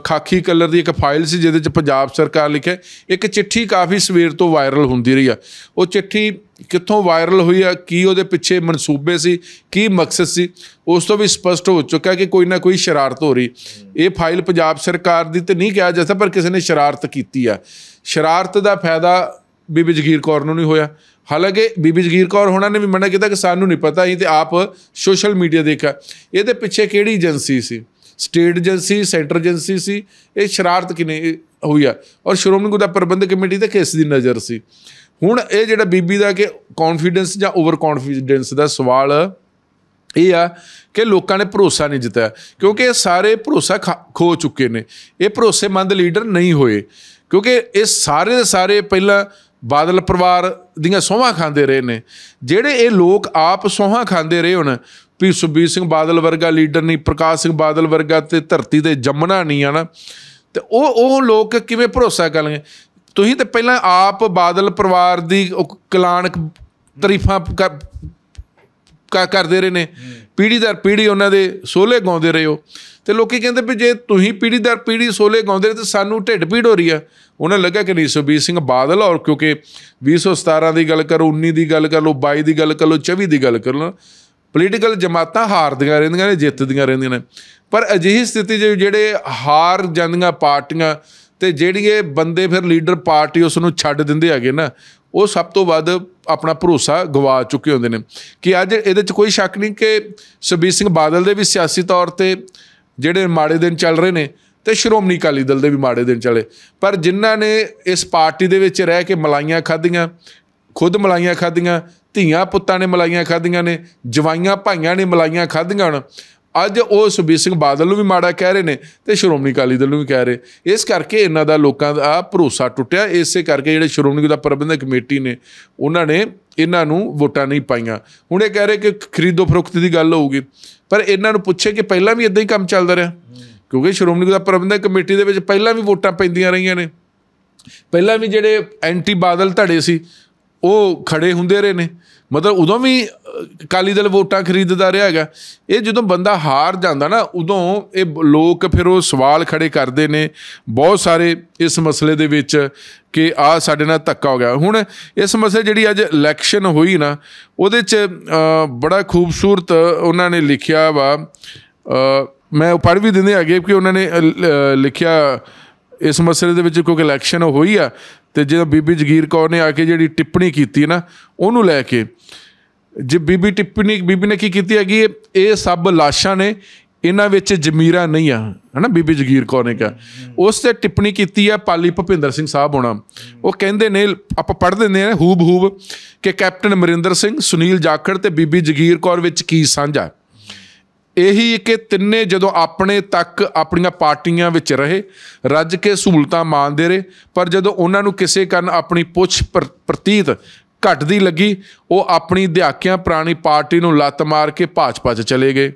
ਖਾਕੀ ਕਲਰ ਦੀ ਇੱਕ ਫਾਈਲ ਸੀ ਜਿਹਦੇ ਵਿੱਚ ਪੰਜਾਬ ਸਰਕਾਰ ਲਿਖਿਆ ਇੱਕ ਚਿੱਠੀ ਕਾਫੀ ਸਵੇਰ ਤੋਂ ਵਾਇਰਲ ਹੁੰਦੀ ਰਹੀ ਆ ਉਹ ਚਿੱਠੀ ਕਿੱਥੋਂ ਵਾਇਰਲ ਹੋਈ ਆ ਕੀ ਉਹਦੇ ਪਿੱਛੇ ਮਨਸੂਬੇ ਸੀ ਕੀ ਮਕਸਦ ਸੀ ਉਸ ਤੋਂ ਵੀ ਸਪਸ਼ਟ ਹੋ ਚੁੱਕਾ ਕਿ ਕੋਈ ਨਾ ਕੋਈ ਸ਼ਰਾਰਤ ਹੋ ਰਹੀ ਇਹ ਫਾਈਲ ਪੰਜਾਬ ਸਰਕਾਰ ਦੀ ਤੇ ਨਹੀਂ ਕਿਹਾ ਜਾਂਦਾ ਪਰ ਕਿਸੇ ਨੇ ਸ਼ਰਾਰਤ ਕੀਤੀ ਆ ਸ਼ਰਾਰਤ ਦਾ ਫਾਇਦਾ ਬੀਬੀ ਜਗੀਰ ਕੌਰ ਨੂੰ ਨਹੀਂ ਹੋਇਆ ਹਾਲਾਂਕਿ ਬੀਬੀ ਜਗੀਰ ਕੌਰ ਹੋਣਾ ਨੇ ਵੀ ਮਨਾ ਕਿਤਾ ਕਿ ਸਾਨੂੰ ਨਹੀਂ ਪਤਾ ਹੀ ਤੇ ਆਪ ਸੋਸ਼ਲ ਮੀਡੀਆ ਦੇਖਾ ਇਹਦੇ ਪਿੱਛੇ ਕਿਹੜੀ ਏਜੰਸੀ ਸੀ ਸਟੇਟ ਏਜੰਸੀ ਸੈਂਟਰ ਏਜੰਸੀ ਸੀ ਇਹ ਸ਼ਰਾਰਤ ਕਿਨੇ ਹੋਈ ਆ ਔਰ ਸ਼੍ਰੋਮਣੀ ਗੁਰਦਾ ਪ੍ਰਬੰਧਕ ਕਮੇਟੀ ਤੇ ਕਿਸ ਦੀ ਨਜ਼ਰ ਸੀ ਹੁਣ ਇਹ ਜਿਹੜਾ ਬੀਬੀ ਦਾ ਕਿ ਕੌਨਫੀਡੈਂਸ ਜਾਂ ਓਵਰ ਕੌਨਫੀਡੈਂਸ ਦਾ ਸਵਾਲ ਇਹ ਆ ਕਿ ਲੋਕਾਂ ਨੇ ਭਰੋਸਾ ਨਹੀਂ ਦਿੱਤਾ ਕਿਉਂਕਿ ਇਹ ਸਾਰੇ ਭਰੋਸਾ ਖੋ ਚੁੱਕੇ ਨੇ ਇਹ ਭਰੋਸੇਮੰਦ ਲੀਡਰ ਨਹੀਂ ਹੋਏ ਕਿਉਂਕਿ ਇਹ ਸਾਰੇ ਦੇ ਸਾਰੇ ਪਹਿਲਾਂ ਬਾਦਲ ਪਰਿਵਾਰ ਦੀਆਂ ਸੋਹਾਂ ਖਾਂਦੇ ਰਹੇ ਨੇ ਜਿਹੜੇ ਇਹ ਲੋਕ ਆਪ ਸੋਹਾਂ ਖਾਂਦੇ ਰਹੇ ਹੁਣ ਵੀ ਸੁਬੀਰ ਸਿੰਘ ਬਾਦਲ ਵਰਗਾ ਲੀਡਰ ਨਹੀਂ ਪ੍ਰਕਾਸ਼ ਸਿੰਘ ਬਾਦਲ ਵਰਗਾ ਤੇ ਧਰਤੀ ਦੇ ਜੰਮਣਾ ਨਹੀਂ ਆਣਾ ਤੇ ਉਹ ਉਹ ਲੋਕ ਕਿਵੇਂ ਭਰੋਸਾ ਕਰਨਗੇ ਤੁਸੀਂ ਤੇ ਪਹਿਲਾਂ ਆਪ ਬਾਦਲ ਪਰਿਵਾਰ ਦੀ ਕਲਾਨਕ ਕਰ ਕਰਦੇ ਰਹੇ ਨੇ ਪੀੜੀ ਦਰ ਪੀੜੀ ਉਹਨਾਂ ਦੇ ਸੋਲੇ ਗਾਉਂਦੇ ਰਹੇ ਹੋ ਤੇ ਲੋਕੀ ਕਹਿੰਦੇ ਵੀ ਜੇ ਤੁਸੀਂ ਪੀੜੀ ਦਰ ਪੀੜੀ ਸੋਲੇ ਗਾਉਂਦੇ ਰਹੇ ਤੇ ਸਾਨੂੰ ਢਿੱਡ ਪੀੜ ਹੋ ਰਹੀ ਆ ਉਹਨਾਂ ਲੱਗਾ ਕਿ ਨਹੀਂ ਸੁਬੀਰ ਸਿੰਘ ਬਾਦਲ ਔਰ ਕਿਉਂਕਿ 2017 ਦੀ ਗੱਲ ਕਰੋ 19 ਦੀ ਗੱਲ ਕਰ ਲਓ 22 ਦੀ ਗੱਲ ਕਰ ਲਓ 24 ਦੀ ਗੱਲ ਕਰ ਲਓ ਪੋਲੀਟੀਕਲ ਜਮਾਤਾਂ ਹਾਰਦੀਆਂ ਰਹਿੰਦੀਆਂ ਨੇ ਜਿੱਤਦੀਆਂ ਰਹਿੰਦੀਆਂ ਨੇ ਪਰ ਅਜਿਹੀ ਸਥਿਤੀ ਜਿਹੜੇ ਹਾਰ ਜਾਂਦੀਆਂ ਪਾਰਟੀਆਂ ਤੇ ਜਿਹੜੀਏ ਬੰਦੇ ਫਿਰ ਲੀਡਰ ਪਾਰਟੀ ਉਸ ਨੂੰ ਛੱਡ ਦਿੰਦੇ ਹੈਗੇ ਨਾ ਉਹ ਸਭ ਤੋਂ ਵੱਧ ਆਪਣਾ ਭਰੋਸਾ ਗਵਾ ਚੁੱਕੇ ਹੁੰਦੇ ਨੇ ਕਿ ਅੱਜ ਇਹਦੇ 'ਚ ਕੋਈ ਸ਼ੱਕ ਨਹੀਂ ਕਿ ਸੁਬੀਰ ਸਿੰਘ ਬਾਦਲ ਦੇ ਵੀ ਸਿਆਸੀ ਤੌਰ ਤੇ ਜਿਹੜੇ ਮਾੜੇ ਦਿਨ ਚੱਲ ਰਹੇ ਨੇ ਤੇ ਸ਼੍ਰੋਮਣੀ ਅਕਾਲੀ ਦਲ ਦੇ ਵੀ ਮਾੜੇ ਦਿਨ ਚੱਲੇ ਪਰ ਜਿਨ੍ਹਾਂ ਨੇ ਇਸ ਪਾਰਟੀ ਦੇ ਵਿੱਚ ਰਹਿ ਕੇ ਮਲਾਈਆਂ ਖਾਧੀਆਂ ਖੁਦ ਮਲਾਈਆਂ ਖਾਧੀਆਂ ਧੀਆਂ ਪੁੱਤਾਂ ਨੇ ਮਲਾਈਆਂ ਖਾਧੀਆਂ ਨੇ ਜਵਾਈਆਂ ਭਾਈਆਂ ਨੇ ਮਲਾਈਆਂ ਖਾਧੀਆਂ ਅੱਜ ਉਹ ਸੁਬੀ ਸਿੰਘ ਬਾਦਲ ਨੂੰ ਵੀ ਮਾੜਾ ਕਹਿ ਰਹੇ ਨੇ ਤੇ ਸ਼੍ਰੋਮਣੀ ਕਾਲੀ ਦਲ ਨੂੰ ਵੀ ਕਹਿ ਰਹੇ ਇਸ ਕਰਕੇ ਇਹਨਾਂ ਦਾ ਲੋਕਾਂ ਦਾ ਭਰੋਸਾ ਟੁੱਟਿਆ ਇਸੇ ਕਰਕੇ ਜਿਹੜੇ ਸ਼੍ਰੋਮਣੀ ਦਾ ਪ੍ਰਬੰਧਕ ਕਮੇਟੀ ਨੇ ਉਹਨਾਂ ਨੇ ਇਹਨਾਂ ਨੂੰ ਵੋਟਾਂ ਨਹੀਂ ਪਾਈਆਂ ਹੁਣ ਇਹ ਕਹਿ ਰਹੇ ਕਿ ਖਰੀਦੋ ਫਰੋਖਤ ਦੀ ਗੱਲ ਹੋਊਗੀ ਪਰ ਇਹਨਾਂ ਨੂੰ ਪੁੱਛੇ ਕਿ ਪਹਿਲਾਂ ਵੀ ਇਦਾਂ ਹੀ ਕੰਮ ਚੱਲਦਾ ਰਿਹਾ ਕਿਉਂਕਿ ਸ਼੍ਰੋਮਣੀ ਦਾ ਪ੍ਰਬੰਧਕ ਕਮੇਟੀ ਦੇ ਵਿੱਚ ਪਹਿਲਾਂ ਵੀ ਵੋਟਾਂ ਪੈਂਦੀਆਂ ਰਹੀਆਂ ਨੇ ਪਹਿਲਾਂ ਵੀ ਜਿਹੜੇ ਐਂਟੀ ਬਾਦਲ ਧੜੇ ਸੀ ਉਹ ਖੜੇ ਹੁੰਦੇ ਰਹੇ ਨੇ ਮਤਲਬ ਉਦੋਂ ਵੀ ਕਾਲੀ ਦਲ ਵੋਟਾਂ ਖਰੀਦਦਾ ਰਿਹਾ ਹੈਗਾ ਇਹ ਜਦੋਂ ਬੰਦਾ ਹਾਰ ਜਾਂਦਾ ਨਾ ਉਦੋਂ ਇਹ ਲੋਕ ਫਿਰ ਉਹ ਸਵਾਲ ਖੜੇ ਕਰਦੇ ਨੇ ਬਹੁਤ ਸਾਰੇ ਇਸ ਮਸਲੇ ਦੇ ਵਿੱਚ ਕਿ ਆ ਸਾਡੇ ਨਾਲ ਧੱਕਾ ਹੋ ਗਿਆ ਹੁਣ ਇਸ ਮਸਲੇ ਜਿਹੜੀ ਅੱਜ ਇਲੈਕਸ਼ਨ ਹੋਈ ਨਾ ਉਹਦੇ 'ਚ ਬੜਾ ਖੂਬਸੂਰਤ ਉਹਨਾਂ ਨੇ ਲਿਖਿਆ ਵਾ ਮੈਂ ਪੜ੍ਹ ਵੀ ਦਿੰਦੇ ਆਗੇ ਕਿ ਉਹਨਾਂ ਨੇ ਲਿਖਿਆ ਇਸ ਮਸਲੇ ਦੇ ਵਿੱਚ ਕਿਉਂਕਿ ਇਲੈਕਸ਼ਨ ਹੋਈ ਆ ਤੇ ਜਦੋਂ ਬੀਬੀ ਜਗੀਰ ਕੌਰ ਨੇ ਆ ਕੇ ਜਿਹੜੀ ਟਿੱਪਣੀ ਕੀਤੀ ਨਾ ਉਹਨੂੰ ਲੈ ਕੇ ਜੇ ਬੀਬੀ ਟਿੱਪਣੀ ਬੀਬੀ ਨੇ ਕੀ ਕੀਤੀ ਹੈਗੀ ਇਹ ਸਭ ਲਾਸ਼ਾਂ ਨੇ ਇਹਨਾਂ ਵਿੱਚ ਜ਼ਮੀਰਾ ਨਹੀਂ ਆ ਹਨਾ ਬੀਬੀ ਜਗੀਰ ਕੌਰ ਨੇ ਕਿਹਾ ਉਸ ਤੇ ਟਿੱਪਣੀ ਕੀਤੀ ਆ ਪਾਲੀ ਭਪਿੰਦਰ ਸਿੰਘ ਸਾਹਿਬ ਹੋਣਾ ਉਹ ਕਹਿੰਦੇ ਨੇ ਆਪਾਂ ਪੜ੍ਹ ਦਿੰਦੇ ਆ ਹੂਬ ਹੂਬ ਕਿ ਕੈਪਟਨ ਮਰਿੰਦਰ ਸਿੰਘ ਸੁਨੀਲ ਜਾਖੜ ਤੇ ਬੀਬੀ ਜਗੀਰ ਕੌਰ ਵਿੱਚ ਕੀ ਸਾਂਝਾ ਇਹੀ ਕਿ ਤਿੰਨੇ ਜਦੋਂ ਆਪਣੇ ਤੱਕ ਆਪਣੀਆਂ ਪਾਰਟੀਆਂ ਵਿੱਚ ਰਹੇ ਰੱਜ ਕੇ ਸਹੂਲਤਾਂ ਮੰਨਦੇ ਰਹੇ ਪਰ ਜਦੋਂ ਉਹਨਾਂ ਨੂੰ ਕਿਸੇ ਕਰਨ ਆਪਣੀ ਪੁੱਛ ਪ੍ਰਤੀਤ ਘਟਦੀ ਲੱਗੀ ਉਹ ਆਪਣੀ ਧਿਆਕਿਆਂ ਪੁਰਾਣੀ ਪਾਰਟੀ ਨੂੰ ਲੱਤ ਮਾਰ ਕੇ ਭਾਜਪਾ 'ਚ ਚਲੇ ਗਏ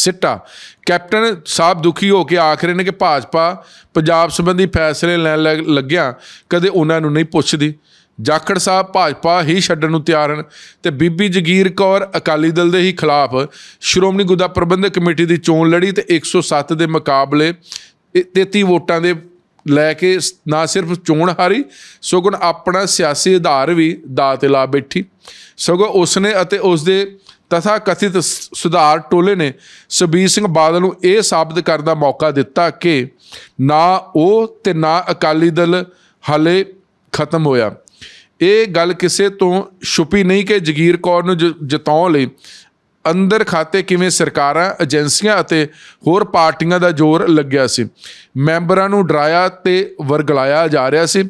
ਸਿੱਟਾ ਕੈਪਟਨ ਸਾਹਿਬ ਦੁਖੀ ਹੋ ਕੇ ਆਖ ਰਹੇ ਨੇ ਕਿ ਭਾਜਪਾ ਪੰਜਾਬ ਸੰਬੰਧੀ ਫੈਸਲੇ ਲੈਣ ਲੱਗਿਆ ਕਦੇ ਉਹਨਾਂ ਨੂੰ ਨਹੀਂ ਪੁੱਛਦੀ ਜਾਖੜ ਸਾਹਿਬ ਭਾਜਪਾ ਹੀ ਛੱਡਣ ਨੂੰ ਤਿਆਰ ਹਨ ਤੇ ਬੀਬੀ ਜਗੀਰ ਕੌਰ ਅਕਾਲੀ ਦਲ ਦੇ ਹੀ ਖਿਲਾਫ ਸ਼੍ਰੋਮਣੀ ਗੁਰਦਾ ਪ੍ਰਬੰਧਕ ਕਮੇਟੀ ਦੀ ਚੋਣ ਲੜੀ ਤੇ 107 ਦੇ ਮੁਕਾਬਲੇ 33 ਵੋਟਾਂ ਦੇ ਲੈ ਕੇ ਨਾ ਸਿਰਫ ਚੋਣ ਹਾਰੀ ਸਗੋਂ ਆਪਣਾ ਸਿਆਸੀ ਆਧਾਰ ਵੀ ਦਾ ਤੇ ਲਾ ਬੈਠੀ ਸਗੋਂ ਉਸਨੇ ਅਤੇ ਉਸਦੇ ਤਥਾ ਕਥਿਤ ਸੁਧਾਰ ਟੋਲੇ ਨੇ ਸਬੀਰ ਸਿੰਘ ਬਾਦਲ ਨੂੰ ਇਹ ਸਾਬਤ ਕਰਨ ਦਾ ਮੌਕਾ ਦਿੱਤਾ ਕਿ ਨਾ ਉਹ ਤੇ ਨਾ ਅਕਾਲੀ ਦਲ ਹਲੇ ਖਤਮ ਹੋਇਆ ਇਹ ਗੱਲ ਕਿਸੇ ਤੋਂ ਛੁਪੀ ਨਹੀਂ ਕਿ ਜਗੀਰ ਕੌਰ ਨੂੰ ਜਿਤਾਉਣ ਲਈ ਅੰਦਰ ਖਾਤੇ ਕਿਵੇਂ ਸਰਕਾਰਾਂ ਏਜੰਸੀਆਂ ਅਤੇ ਹੋਰ ਪਾਰਟੀਆਂ ਦਾ ਜ਼ੋਰ ਲੱਗਿਆ ਸੀ ਮੈਂਬਰਾਂ ਨੂੰ ਡਰਾਇਆ ਤੇ ਵਰਗਲਾਇਆ ਜਾ ਰਿਹਾ ਸੀ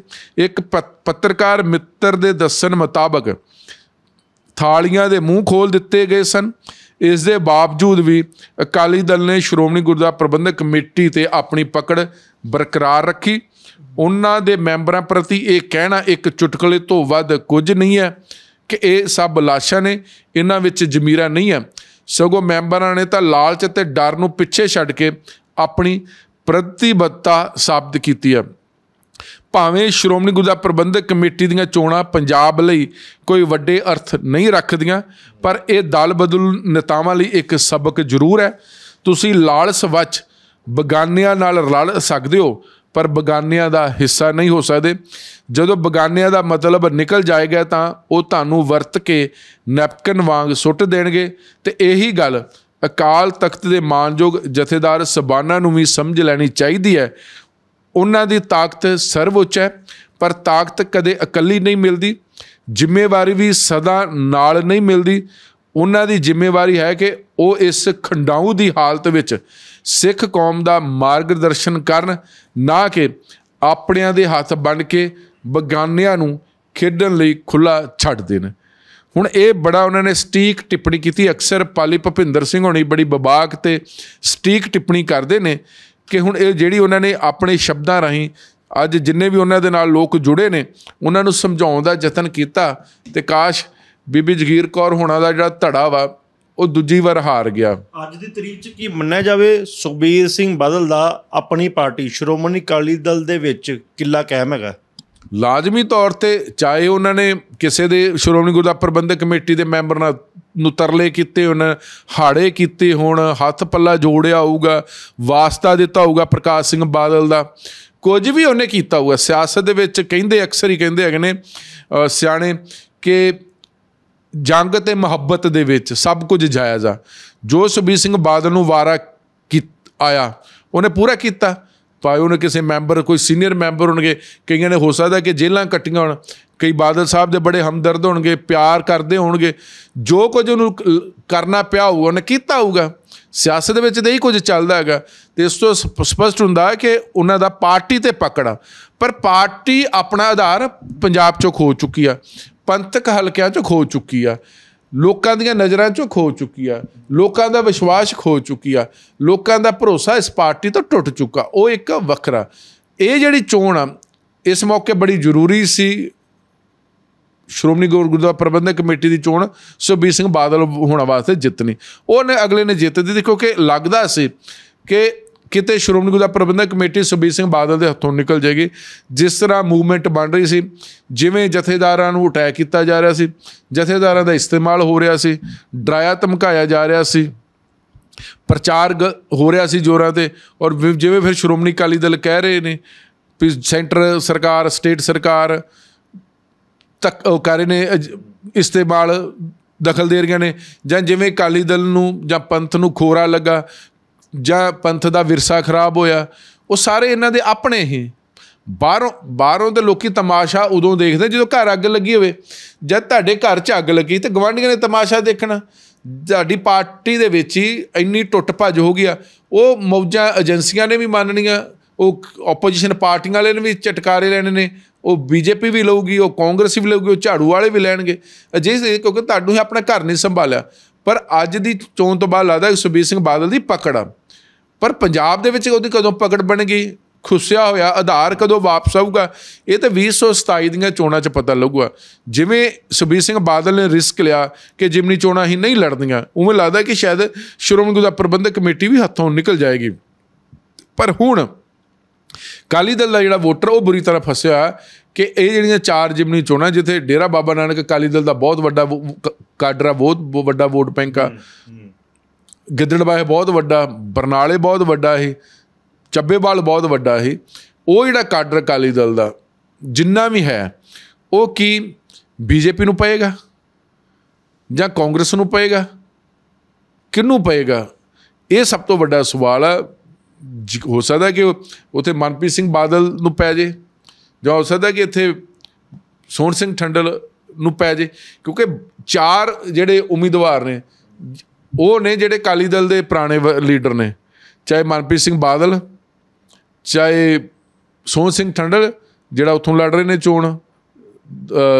ਇੱਕ ਪੱਤਰਕਾਰ ਮਿੱਤਰ ਦੇ ਦੱਸਣ ਮੁਤਾਬਕ ਥਾਲੀਆਂ ਦੇ ਮੂੰਹ ਖੋਲ ਦਿੱਤੇ ਗਏ ਸਨ ਇਸ ਦੇ ਬਾਵਜੂਦ ਵੀ ਅਕਾਲੀ ਦਲ ਨੇ ਸ਼੍ਰੋਮਣੀ ਗੁਰਦੁਆਰਾ ਪ੍ਰਬੰਧਕ ਕਮੇਟੀ ਤੇ ਆਪਣੀ ਪਕੜ ਬਰਕਰਾਰ ਰੱਖੀ ਉਹਨਾਂ ਦੇ ਮੈਂਬਰਾਂ ਪ੍ਰਤੀ ਇਹ ਕਹਿਣਾ ਇੱਕ ਚੁਟਕਲੇ ਤੋਂ ਵੱਧ ਕੁਝ ਨਹੀਂ ਹੈ ਕਿ ਇਹ ਸਭ ਲਾਸ਼ਾਂ ਨੇ ਇਹਨਾਂ ਵਿੱਚ ਜ਼ਮੀਰਾ ਨਹੀਂ ਹੈ ਸਗੋਂ ਮੈਂਬਰਾਂ ਨੇ ਤਾਂ ਲਾਲਚ ਤੇ ਡਰ ਨੂੰ ਪਿੱਛੇ ਛੱਡ ਕੇ ਆਪਣੀ ਪ੍ਰਤੀਬੱਧਤਾ ਸਾਬਤ ਕੀਤੀ ਹੈ ਭਾਵੇਂ ਸ਼੍ਰੋਮਣੀ ਗੁਰਦਾ ਪ੍ਰਬੰਧਕ ਕਮੇਟੀ ਦੀਆਂ ਚੋਣਾਂ ਪੰਜਾਬ ਲਈ ਕੋਈ ਵੱਡੇ ਅਰਥ ਨਹੀਂ ਰੱਖਦੀਆਂ ਪਰ ਇਹ ਦਲ ਬਦਲ ਨੇਤਾਵਾਂ ਲਈ ਇੱਕ ਸਬਕ ਜ਼ਰੂਰ ਹੈ ਤੁਸੀਂ ਲਾਲਸ ਵਿੱਚ ਬਗਾਨਿਆਂ ਨਾਲ ਰਲ ਸਕਦੇ ਹੋ ਪਰ ਬਗਾਨਿਆਂ ਦਾ ਹਿੱਸਾ ਨਹੀਂ ਹੋ ਸਕਦੇ ਜਦੋਂ ਬਗਾਨਿਆਂ ਦਾ ਮਤਲਬ ਨਿਕਲ ਜਾਏਗਾ ਤਾਂ ਉਹ ਤੁਹਾਨੂੰ ਵਰਤ ਕੇ ਨੈਪਕਨ ਵਾਂਗ ਸੁੱਟ ਦੇਣਗੇ ਤੇ ਇਹੀ ਗੱਲ ਅਕਾਲ ਤਖਤ ਦੇ ਮਾਨਯੋਗ ਜਥੇਦਾਰ ਸਬਾਨਾ ਨੂੰ ਵੀ ਸਮਝ ਲੈਣੀ ਚਾਹੀਦੀ ਹੈ ਉਹਨਾਂ ਦੀ ਤਾਕਤ ਸਰਵਉੱਚ ਹੈ ਪਰ ਤਾਕਤ ਕਦੇ ਇਕੱਲੀ ਨਹੀਂ ਮਿਲਦੀ ਜ਼ਿੰਮੇਵਾਰੀ ਵੀ ਸਦਾ ਨਾਲ ਨਹੀਂ ਮਿਲਦੀ ਉਹਨਾਂ ਦੀ ਜ਼ਿੰਮੇਵਾਰੀ ਹੈ ਕਿ ਉਹ ਇਸ ਖੰਡਾਉ ਦੀ ਹਾਲਤ ਵਿੱਚ ਸਿੱਖ ਕੌਮ ਦਾ ਮਾਰਗਦਰਸ਼ਨ ਕਰਨ ਨਾ ਕਿ ਆਪਣਿਆਂ ਦੇ ਹੱਥ ਬੰਨ ਕੇ ਬਗਾਨਿਆਂ ਨੂੰ ਖੇਡਣ ਲਈ ਖੁੱਲਾ ਛੱਡ ਦੇਣ ਹੁਣ ਇਹ ਬੜਾ ਉਹਨਾਂ ਨੇ ਸਟੀਕ ਟਿੱਪਣੀ ਕੀਤੀ ਅਕਸਰ ਪਾਲੀ ਭਪਿੰਦਰ ਸਿੰਘ ਹੋਣੀ ਬੜੀ ਬਬਾਕ ਤੇ ਸਟੀਕ ਟਿੱਪਣੀ ਕਰਦੇ ਨੇ ਕਿ ਹੁਣ ਇਹ ਜਿਹੜੀ ਉਹਨਾਂ ਨੇ ਆਪਣੇ ਸ਼ਬਦਾਂ ਰਾਹੀਂ ਅੱਜ ਜਿੰਨੇ ਵੀ ਉਹਨਾਂ ਦੇ ਨਾਲ ਲੋਕ ਜੁੜੇ ਨੇ ਉਹਨਾਂ ਨੂੰ ਸਮਝਾਉਣ ਦਾ ਯਤਨ ਕੀਤਾ ਤੇ ਕਾਸ਼ ਬੀਬੀ ਜਗੀਰ ਕੌਰ ਹੋਣਾ ਦਾ ਜਿਹੜਾ ਧੜਾ ਵਾ ਉਹ ਦੂਜੀ ਵਾਰ ਹਾਰ ਗਿਆ ਅੱਜ ਦੀ ਤਰੀਕ 'ਚ ਕੀ ਮੰਨਿਆ ਜਾਵੇ ਸੁਖਬੀਰ ਸਿੰਘ ਬਾਦਲ ਦਾ ਆਪਣੀ ਪਾਰਟੀ ਸ਼੍ਰੋਮਣੀ ਅਕਾਲੀ ਦਲ ਦੇ ਵਿੱਚ ਕਿੱਲਾ ਕਾਇਮ ਹੈਗਾ ਲਾਜ਼ਮੀ ਤੌਰ ਤੇ ਚਾਹੇ ਉਹਨਾਂ ਨੇ ਕਿਸੇ ਦੇ ਸ਼੍ਰੋਮਣੀ ਗੁਰਦੁਆਰਾ ਪ੍ਰਬੰਧਕ ਕਮੇਟੀ ਦੇ ਮੈਂਬਰ ਨਾਲ ਨੂੰ ਤਰਲੇ ਕੀਤੇ ਹੋਣ ਹਾੜੇ ਕੀਤੇ ਹੋਣ ਹੱਥ ਪੱਲਾ ਜੋੜਿਆ ਹੋਊਗਾ ਵਾਸਤਾ ਦਿੱਤਾ ਹੋਊਗਾ ਪ੍ਰਕਾਸ਼ ਸਿੰਘ ਬਾਦਲ ਦਾ ਕੁਝ ਵੀ ਉਹਨੇ ਕੀਤਾ ਹੋਊਗਾ ਸਿਆਸਤ ਦੇ ਵਿੱਚ ਕਹਿੰਦੇ ਅਕਸਰ ਹੀ ਕਹਿੰਦੇ ਹੈਗੇ ਨੇ ਸਿਆਣੇ ਕਿ ਜੰਗ ਤੇ ਮੁਹੱਬਤ ਦੇ ਵਿੱਚ ਸਭ ਕੁਝ ਜਾਇਜ਼ ਆ ਜੋ ਸੁਬੀਰ ਸਿੰਘ ਬਾਦਲ ਨੂੰ ਵਾਰਾ ਆਇਆ ਉਹਨੇ ਪੂਰਾ ਕੀਤਾ ਭਾਵੇਂ ਉਹਨੇ ਕਿਸੇ ਮੈਂਬਰ ਕੋਈ ਸੀਨੀਅਰ ਮੈਂਬਰ ਹੋਣਗੇ ਕਈਆਂ ਨੇ ਹੋ ਸਕਦਾ ਕਿ ਜੇਲਾਂ ਕੱਟੀਆਂ ਹੋਣ ਕਈ ਬਾਦਲ ਸਾਹਿਬ ਦੇ ਬੜੇ ਹਮਦਰਦ ਹੋਣਗੇ ਪਿਆਰ ਕਰਦੇ ਹੋਣਗੇ ਜੋ ਕੁਝ ਉਹਨੂੰ ਕਰਨਾ ਪਿਆ ਹੋਊ ਉਹਨੇ ਕੀਤਾ ਹੋਊਗਾ ਸਿਆਸਤ ਦੇ ਵਿੱਚ ਤੇ ਹੀ ਕੁਝ ਚੱਲਦਾ ਹੈਗਾ ਤੇ ਇਸ ਤੋਂ ਸਪਸ਼ਟ ਹੁੰਦਾ ਹੈ ਕਿ ਉਹਨਾਂ ਦਾ ਪਾਰਟੀ ਤੇ ਪਕੜਾ ਪਰ ਪਾਰਟੀ ਆਪਣਾ ਆਧਾਰ ਪੰਜਾਬ ਚੋਂ ਖੋ ਚੁੱਕੀ ਆ ਪੰਥਕ ਹਲਕਿਆਂ 'ਚ ਖੋ ਚੁੱਕੀ ਆ ਲੋਕਾਂ ਦੀਆਂ ਨਜ਼ਰਾਂ 'ਚੋਂ ਖੋ ਚੁੱਕੀ ਆ ਲੋਕਾਂ ਦਾ ਵਿਸ਼ਵਾਸ ਖੋ ਚੁੱਕੀ ਆ ਲੋਕਾਂ ਦਾ ਭਰੋਸਾ ਇਸ ਪਾਰਟੀ ਤੋਂ ਟੁੱਟ ਚੁੱਕਾ ਉਹ ਇੱਕ ਵੱਖਰਾ ਇਹ ਜਿਹੜੀ ਚੋਣ ਆ ਇਸ ਮੌਕੇ ਬੜੀ ਜ਼ਰੂਰੀ ਸੀ ਸ਼੍ਰੋਮਣੀ ਗੁਰਦੁਆਰਾ ਪ੍ਰਬੰਧਕ ਕਮੇਟੀ ਦੀ ਚੋਣ ਸੁਬੀਰ ਸਿੰਘ ਬਾਦਲ ਹੋਣਾ ਵਾਸਤੇ ਜਿੱਤਣੀ ਉਹਨੇ ਅਗਲੇ ਨੇ ਜਿੱਤ ਦਿੱਤੀ ਕਿਉਂਕਿ ਲੱਗਦਾ ਸੀ ਕਿ ਕਿਤੇ ਸ਼੍ਰੋਮਣੀ ਗੁਰਦੁਆਰਾ ਪ੍ਰਬੰਧਕ ਕਮੇਟੀ ਸੁਬੀਰ ਸਿੰਘ ਬਾਦਲ ਦੇ ਹੱਥੋਂ ਨਿਕਲ ਜਾਏਗੀ ਜਿਸ ਤਰ੍ਹਾਂ ਮੂਵਮੈਂਟ ਬਣ ਰਹੀ ਸੀ ਜਿਵੇਂ ਜਥੇਦਾਰਾਂ ਨੂੰ ਅਟੈਕ ਕੀਤਾ ਜਾ ਰਿਹਾ ਸੀ ਜਥੇਦਾਰਾਂ ਦਾ ਇਸਤੇਮਾਲ ਹੋ ਰਿਹਾ ਸੀ ਡਰਾਇਆ ਧਮਕਾਇਆ ਜਾ ਰਿਹਾ ਸੀ ਪ੍ਰਚਾਰ ਹੋ ਰਿਹਾ ਸੀ ਜੋਰਾਂ ਤੇ ਔਰ ਜਿਵੇਂ ਫਿਰ ਸ਼੍ਰੋਮਣੀ ਅਕਾਲੀ ਦਲ ਕਹਿ ਰਹੇ ਨੇ ਵੀ ਸੈਂਟਰ ਸਰਕਾਰ ਸਟੇਟ ਸਰਕਾਰ ਤੱਕ ਉਹ ਕਰ ਰਹੇ ਨੇ ਇਸਤੇਮਾਲ ਦਖਲ ਦੇ ਰਹੀਆਂ ਨੇ ਜਾਂ ਜਿਵੇਂ ਅਕਾਲੀ ਦਲ ਨੂੰ ਜਾਂ ਪੰਥ ਨੂੰ ਖੋਰਾ ਲੱਗਾ ਜਾਂ ਪੰਥ ਦਾ ਵਿਰਸਾ ਖਰਾਬ ਹੋਇਆ ਉਹ ਸਾਰੇ ਇਹਨਾਂ ਦੇ ਆਪਣੇ ਹੀ ਬਾਹਰੋਂ ਬਾਹਰੋਂ ਤੇ ਲੋਕੀ ਤਮਾਸ਼ਾ ਉਦੋਂ ਦੇਖਦੇ ਜਦੋਂ ਘਰ ਅੱਗ ਲੱਗੀ ਹੋਵੇ ਜਦ ਤੁਹਾਡੇ ਘਰ 'ਚ ਅੱਗ ਲੱਗੀ ਤੇ ਗਵਾਂਢੀਆਂ ਨੇ ਤਮਾਸ਼ਾ ਦੇਖਣਾ ਤੁਹਾਡੀ ਪਾਰਟੀ ਦੇ ਵਿੱਚ ਹੀ ਇੰਨੀ ਟੁੱਟ ਭੱਜ ਹੋ ਗਈ ਆ ਉਹ ਮੌਜਾਂ ਏਜੰਸੀਆਂ ਨੇ ਵੀ ਮੰਨਣੀਆਂ ਉਹ ਆਪੋਜੀਸ਼ਨ ਪਾਰਟੀਆਂ ਵਾਲੇ ਨੇ ਵੀ ਚਟਕਾਰੇ ਲੈਣੇ ਨੇ ਉਹ ਬੀਜੇਪੀ ਵੀ ਲਊਗੀ ਉਹ ਕਾਂਗਰਸ ਵੀ ਲਊਗੀ ਉਹ ਝਾੜੂ ਵਾਲੇ ਵੀ ਲੈਣਗੇ ਅਜੇ ਕਿਉਂਕਿ ਤੁਹਾਨੂੰ ਹੀ ਆਪਣਾ ਘਰ ਨਹੀਂ ਸੰਭਾਲਿਆ ਪਰ ਅੱਜ ਦੀ ਚੋਣ ਤੋਂ ਬਾਅਦ ਲੱਗਦਾ ਸੁਬੀਰ ਸਿੰਘ ਬਾਦਲ ਦੀ ਪਕੜ ਆ ਪਰ ਪੰਜਾਬ ਦੇ ਵਿੱਚ ਉਹਦੀ ਕਦੋਂ ਪਕੜ ਬਣ ਗਈ ਖੁੱਸਿਆ ਹੋਇਆ ਆਧਾਰ ਕਦੋਂ ਵਾਪਸ ਆਊਗਾ ਇਹ ਤਾਂ 2027 ਦੀਆਂ ਚੋਣਾਂ 'ਚ ਪਤਾ ਲੱਗੂਗਾ ਜਿਵੇਂ ਸੁਬੀਰ ਸਿੰਘ ਬਾਦਲ ਨੇ ਰਿਸਕ ਲਿਆ ਕਿ ਜਿਮਨੀ ਚੋਣਾਂ ਹੀ ਨਹੀਂ ਲੜਦੀਆਂ ਉਵੇਂ ਲੱਗਦਾ ਕਿ ਸ਼ਾਇਦ ਸ਼੍ਰੋਮਣੀ ਗੁਰਦਾ ਪ੍ਰਬੰਧਕ ਕਮੇਟੀ ਵੀ ਹੱਥੋਂ ਨਿਕਲ ਜਾਏਗੀ ਪਰ ਹੁਣ ਕਾਲੀ ਦਲ ਦਾ ਜਿਹੜਾ ਵੋਟਰ ਉਹ ਬੁਰੀ ਤਰ੍ਹਾਂ ਫਸਿਆ ਕਿ ਇਹ ਜਿਹੜੀਆਂ ਚਾਰ ਜਿਮਨੀ ਚੋਣਾਂ ਜਿੱਥੇ ਡੇਰਾ ਬਾਬਾ ਨਾਨਕ ਕਾਲੀ ਦਲ ਦਾ ਬਹੁਤ ਵੱਡਾ ਕਾਡਰਾ ਬਹੁਤ ਵੱਡਾ ਵੋਟ ਬੈਂਕ ਆ ਗਿੱਦੜਬਾਹੇ ਬਹੁਤ ਵੱਡਾ ਬਰਨਾਲੇ ਬਹੁਤ ਵੱਡਾ ਇਹ ਚੱਬੇਵਾਲ ਬਹੁਤ ਵੱਡਾ ਇਹ ਉਹ ਜਿਹੜਾ ਕਾਡਰ ਕਾਲੀ ਦਲ ਦਾ ਜਿੰਨਾ ਵੀ ਹੈ ਉਹ ਕੀ ਬੀਜੇਪੀ ਨੂੰ ਪਏਗਾ ਜਾਂ ਕਾਂਗਰਸ ਨੂੰ ਪਏਗਾ ਕਿਹਨੂੰ ਪਏਗਾ ਇਹ ਸਭ ਤੋਂ ਵੱਡਾ ਸਵਾਲ ਆ ਹੋ ਸਕਦਾ ਕਿ ਉਥੇ ਮਨਪ੍ਰੀਤ ਸਿੰਘ ਬਾਦਲ ਨੂੰ ਪੈ ਜੇ ਜਾਂ ਹੋ ਸਕਦਾ ਕਿ ਇੱਥੇ ਸੋਹਣ ਸਿੰਘ ਠੰਡਲ ਨੂੰ ਪੈ ਜੇ ਕਿਉਂਕਿ ਚਾਰ ਜਿਹੜੇ ਉਮੀਦਵਾਰ ਨੇ ਉਹ ਨੇ ਜਿਹੜੇ ਕਾਲੀ ਦਲ ਦੇ ਪੁਰਾਣੇ ਲੀਡਰ ਨੇ ਚਾਹੇ ਮਨਪ੍ਰੀਤ ਸਿੰਘ ਬਾਦਲ ਚਾਹੇ ਸੋਹਣ ਸਿੰਘ ਠੰਡਲ ਜਿਹੜਾ ਉਥੋਂ ਲੜ ਰਹੇ ਨੇ ਚੋਣ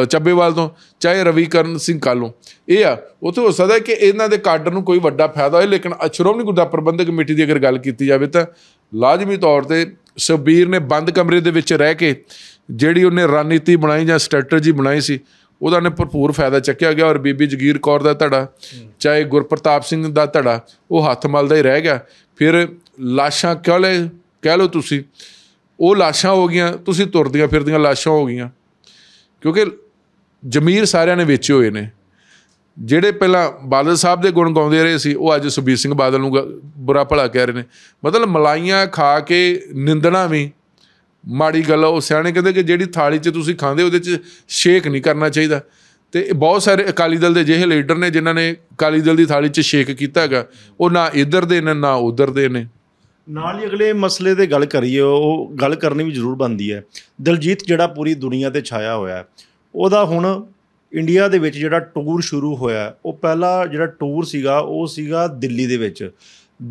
ਚੱਬੇਵਾਲ ਤੋਂ ਚਾਹੇ ਰਵੀਕਰਨ ਸਿੰਘ ਕਾਲੋਂ ਇਹ ਆ ਉਥੇ ਹੋ ਸਕਦਾ ਕਿ ਇਹਨਾਂ ਦੇ ਕਾਡਰ ਨੂੰ ਕੋਈ ਵੱਡਾ ਫਾਇਦਾ ਹੋਏ ਲੇਕਿਨ ਅਛਰੋਮਣੀ ਗੁਰਦਾ ਪ੍ਰਬੰਧਕ ਕਮੇਟੀ ਦੀ ਅਗਰ ਗੱਲ ਕੀਤੀ ਜਾਵੇ ਤਾਂ ਲਾਜ਼ਮੀ ਤੌਰ ਤੇ ਸੁਬੀਰ ਨੇ ਬੰਦ ਕਮਰੇ ਦੇ ਵਿੱਚ ਰਹਿ ਕੇ ਜਿਹੜੀ ਉਹਨੇ ਰਣਨੀਤੀ ਬਣਾਈ ਜਾਂ ਸਟ੍ਰੈਟਜੀ ਬਣਾਈ ਸੀ ਉਹਦਾ ਨੇ ਭਰਪੂਰ ਫਾਇਦਾ ਚੱਕਿਆ ਗਿਆ ਔਰ ਬੀਬੀ ਜਗੀਰ ਕੌਰ ਦਾ ਧੜਾ ਚਾਹੇ ਗੁਰਪ੍ਰਤਾਪ ਸਿੰਘ ਦਾ ਧੜਾ ਉਹ ਹੱਥ ਮਲਦਾ ਹੀ ਰਹਿ ਗਿਆ ਫਿਰ ਲਾਸ਼ਾਂ ਕਹਿ ਲੈ ਕਹਿ ਲੋ ਤੁਸੀਂ ਉਹ ਲਾਸ਼ਾਂ ਹੋ ਗਈਆਂ ਤੁਸੀਂ ਤੁਰਦੀਆਂ ਫਿਰਦੀਆਂ ਲਾਸ਼ਾਂ ਹੋ ਗਈਆਂ ਕਿਉਂਕਿ ਜ਼ਮੀਰ ਸਾਰਿਆਂ ਨੇ ਵੇਚੇ ਹੋਏ ਨੇ ਜਿਹੜੇ ਪਹਿਲਾਂ ਬਾਦਲ ਸਾਹਿਬ ਦੇ ਗੁਣ ਗਾਉਂਦੇ ਰਹੇ ਸੀ ਉਹ ਅੱਜ ਸੁਬੀਰ ਸਿੰਘ ਬਾਦਲ ਨੂੰ ਬੁਰਾ ਭਲਾ ਕਹਿ ਰਹੇ ਨੇ ਮਤਲਬ ਮਲਾਈਆਂ ਖਾ ਕੇ ਨਿੰਦਣਾ ਵੀ ਮਾੜੀ ਗੱਲ ਉਹ ਸਿਆਣੇ ਕਹਿੰਦੇ ਕਿ ਜਿਹੜੀ ਥਾਲੀ 'ਚ ਤੁਸੀਂ ਖਾਂਦੇ ਉਹਦੇ 'ਚ ਸ਼ੇਕ ਨਹੀਂ ਕਰਨਾ ਚਾਹੀਦਾ ਤੇ ਬਹੁਤ ਸਾਰੇ ਅਕਾਲੀ ਦਲ ਦੇ ਜਿਹੇ ਲੀਡਰ ਨੇ ਜਿਨ੍ਹਾਂ ਨੇ ਅਕਾਲੀ ਦਲ ਦੀ ਥਾਲੀ 'ਚ ਸ਼ੇਕ ਕੀਤਾ ਹੈਗਾ ਉਹ ਨਾ ਇੱਧਰ ਦੇ ਨੇ ਨਾ ਉੱਧਰ ਦੇ ਨੇ ਨਾਲ ਹੀ ਅਗਲੇ ਮਸਲੇ ਤੇ ਗੱਲ ਕਰੀਏ ਉਹ ਗੱਲ ਕਰਨੀ ਵੀ ਜ਼ਰੂਰ ਬੰਦੀ ਹੈ ਦਲਜੀਤ ਜਿਹੜਾ ਪੂਰੀ ਦੁਨੀਆ ਤੇ ਛਾਇਆ ਹੋਇਆ ਹੈ ਉਹਦਾ ਹੁਣ ਇੰਡੀਆ ਦੇ ਵਿੱਚ ਜਿਹੜਾ ਟੂਰ ਸ਼ੁਰੂ ਹੋਇਆ ਉਹ ਪਹਿਲਾ ਜਿਹੜਾ ਟੂਰ ਸੀਗਾ ਉਹ ਸੀਗਾ ਦਿੱਲੀ ਦੇ ਵਿੱਚ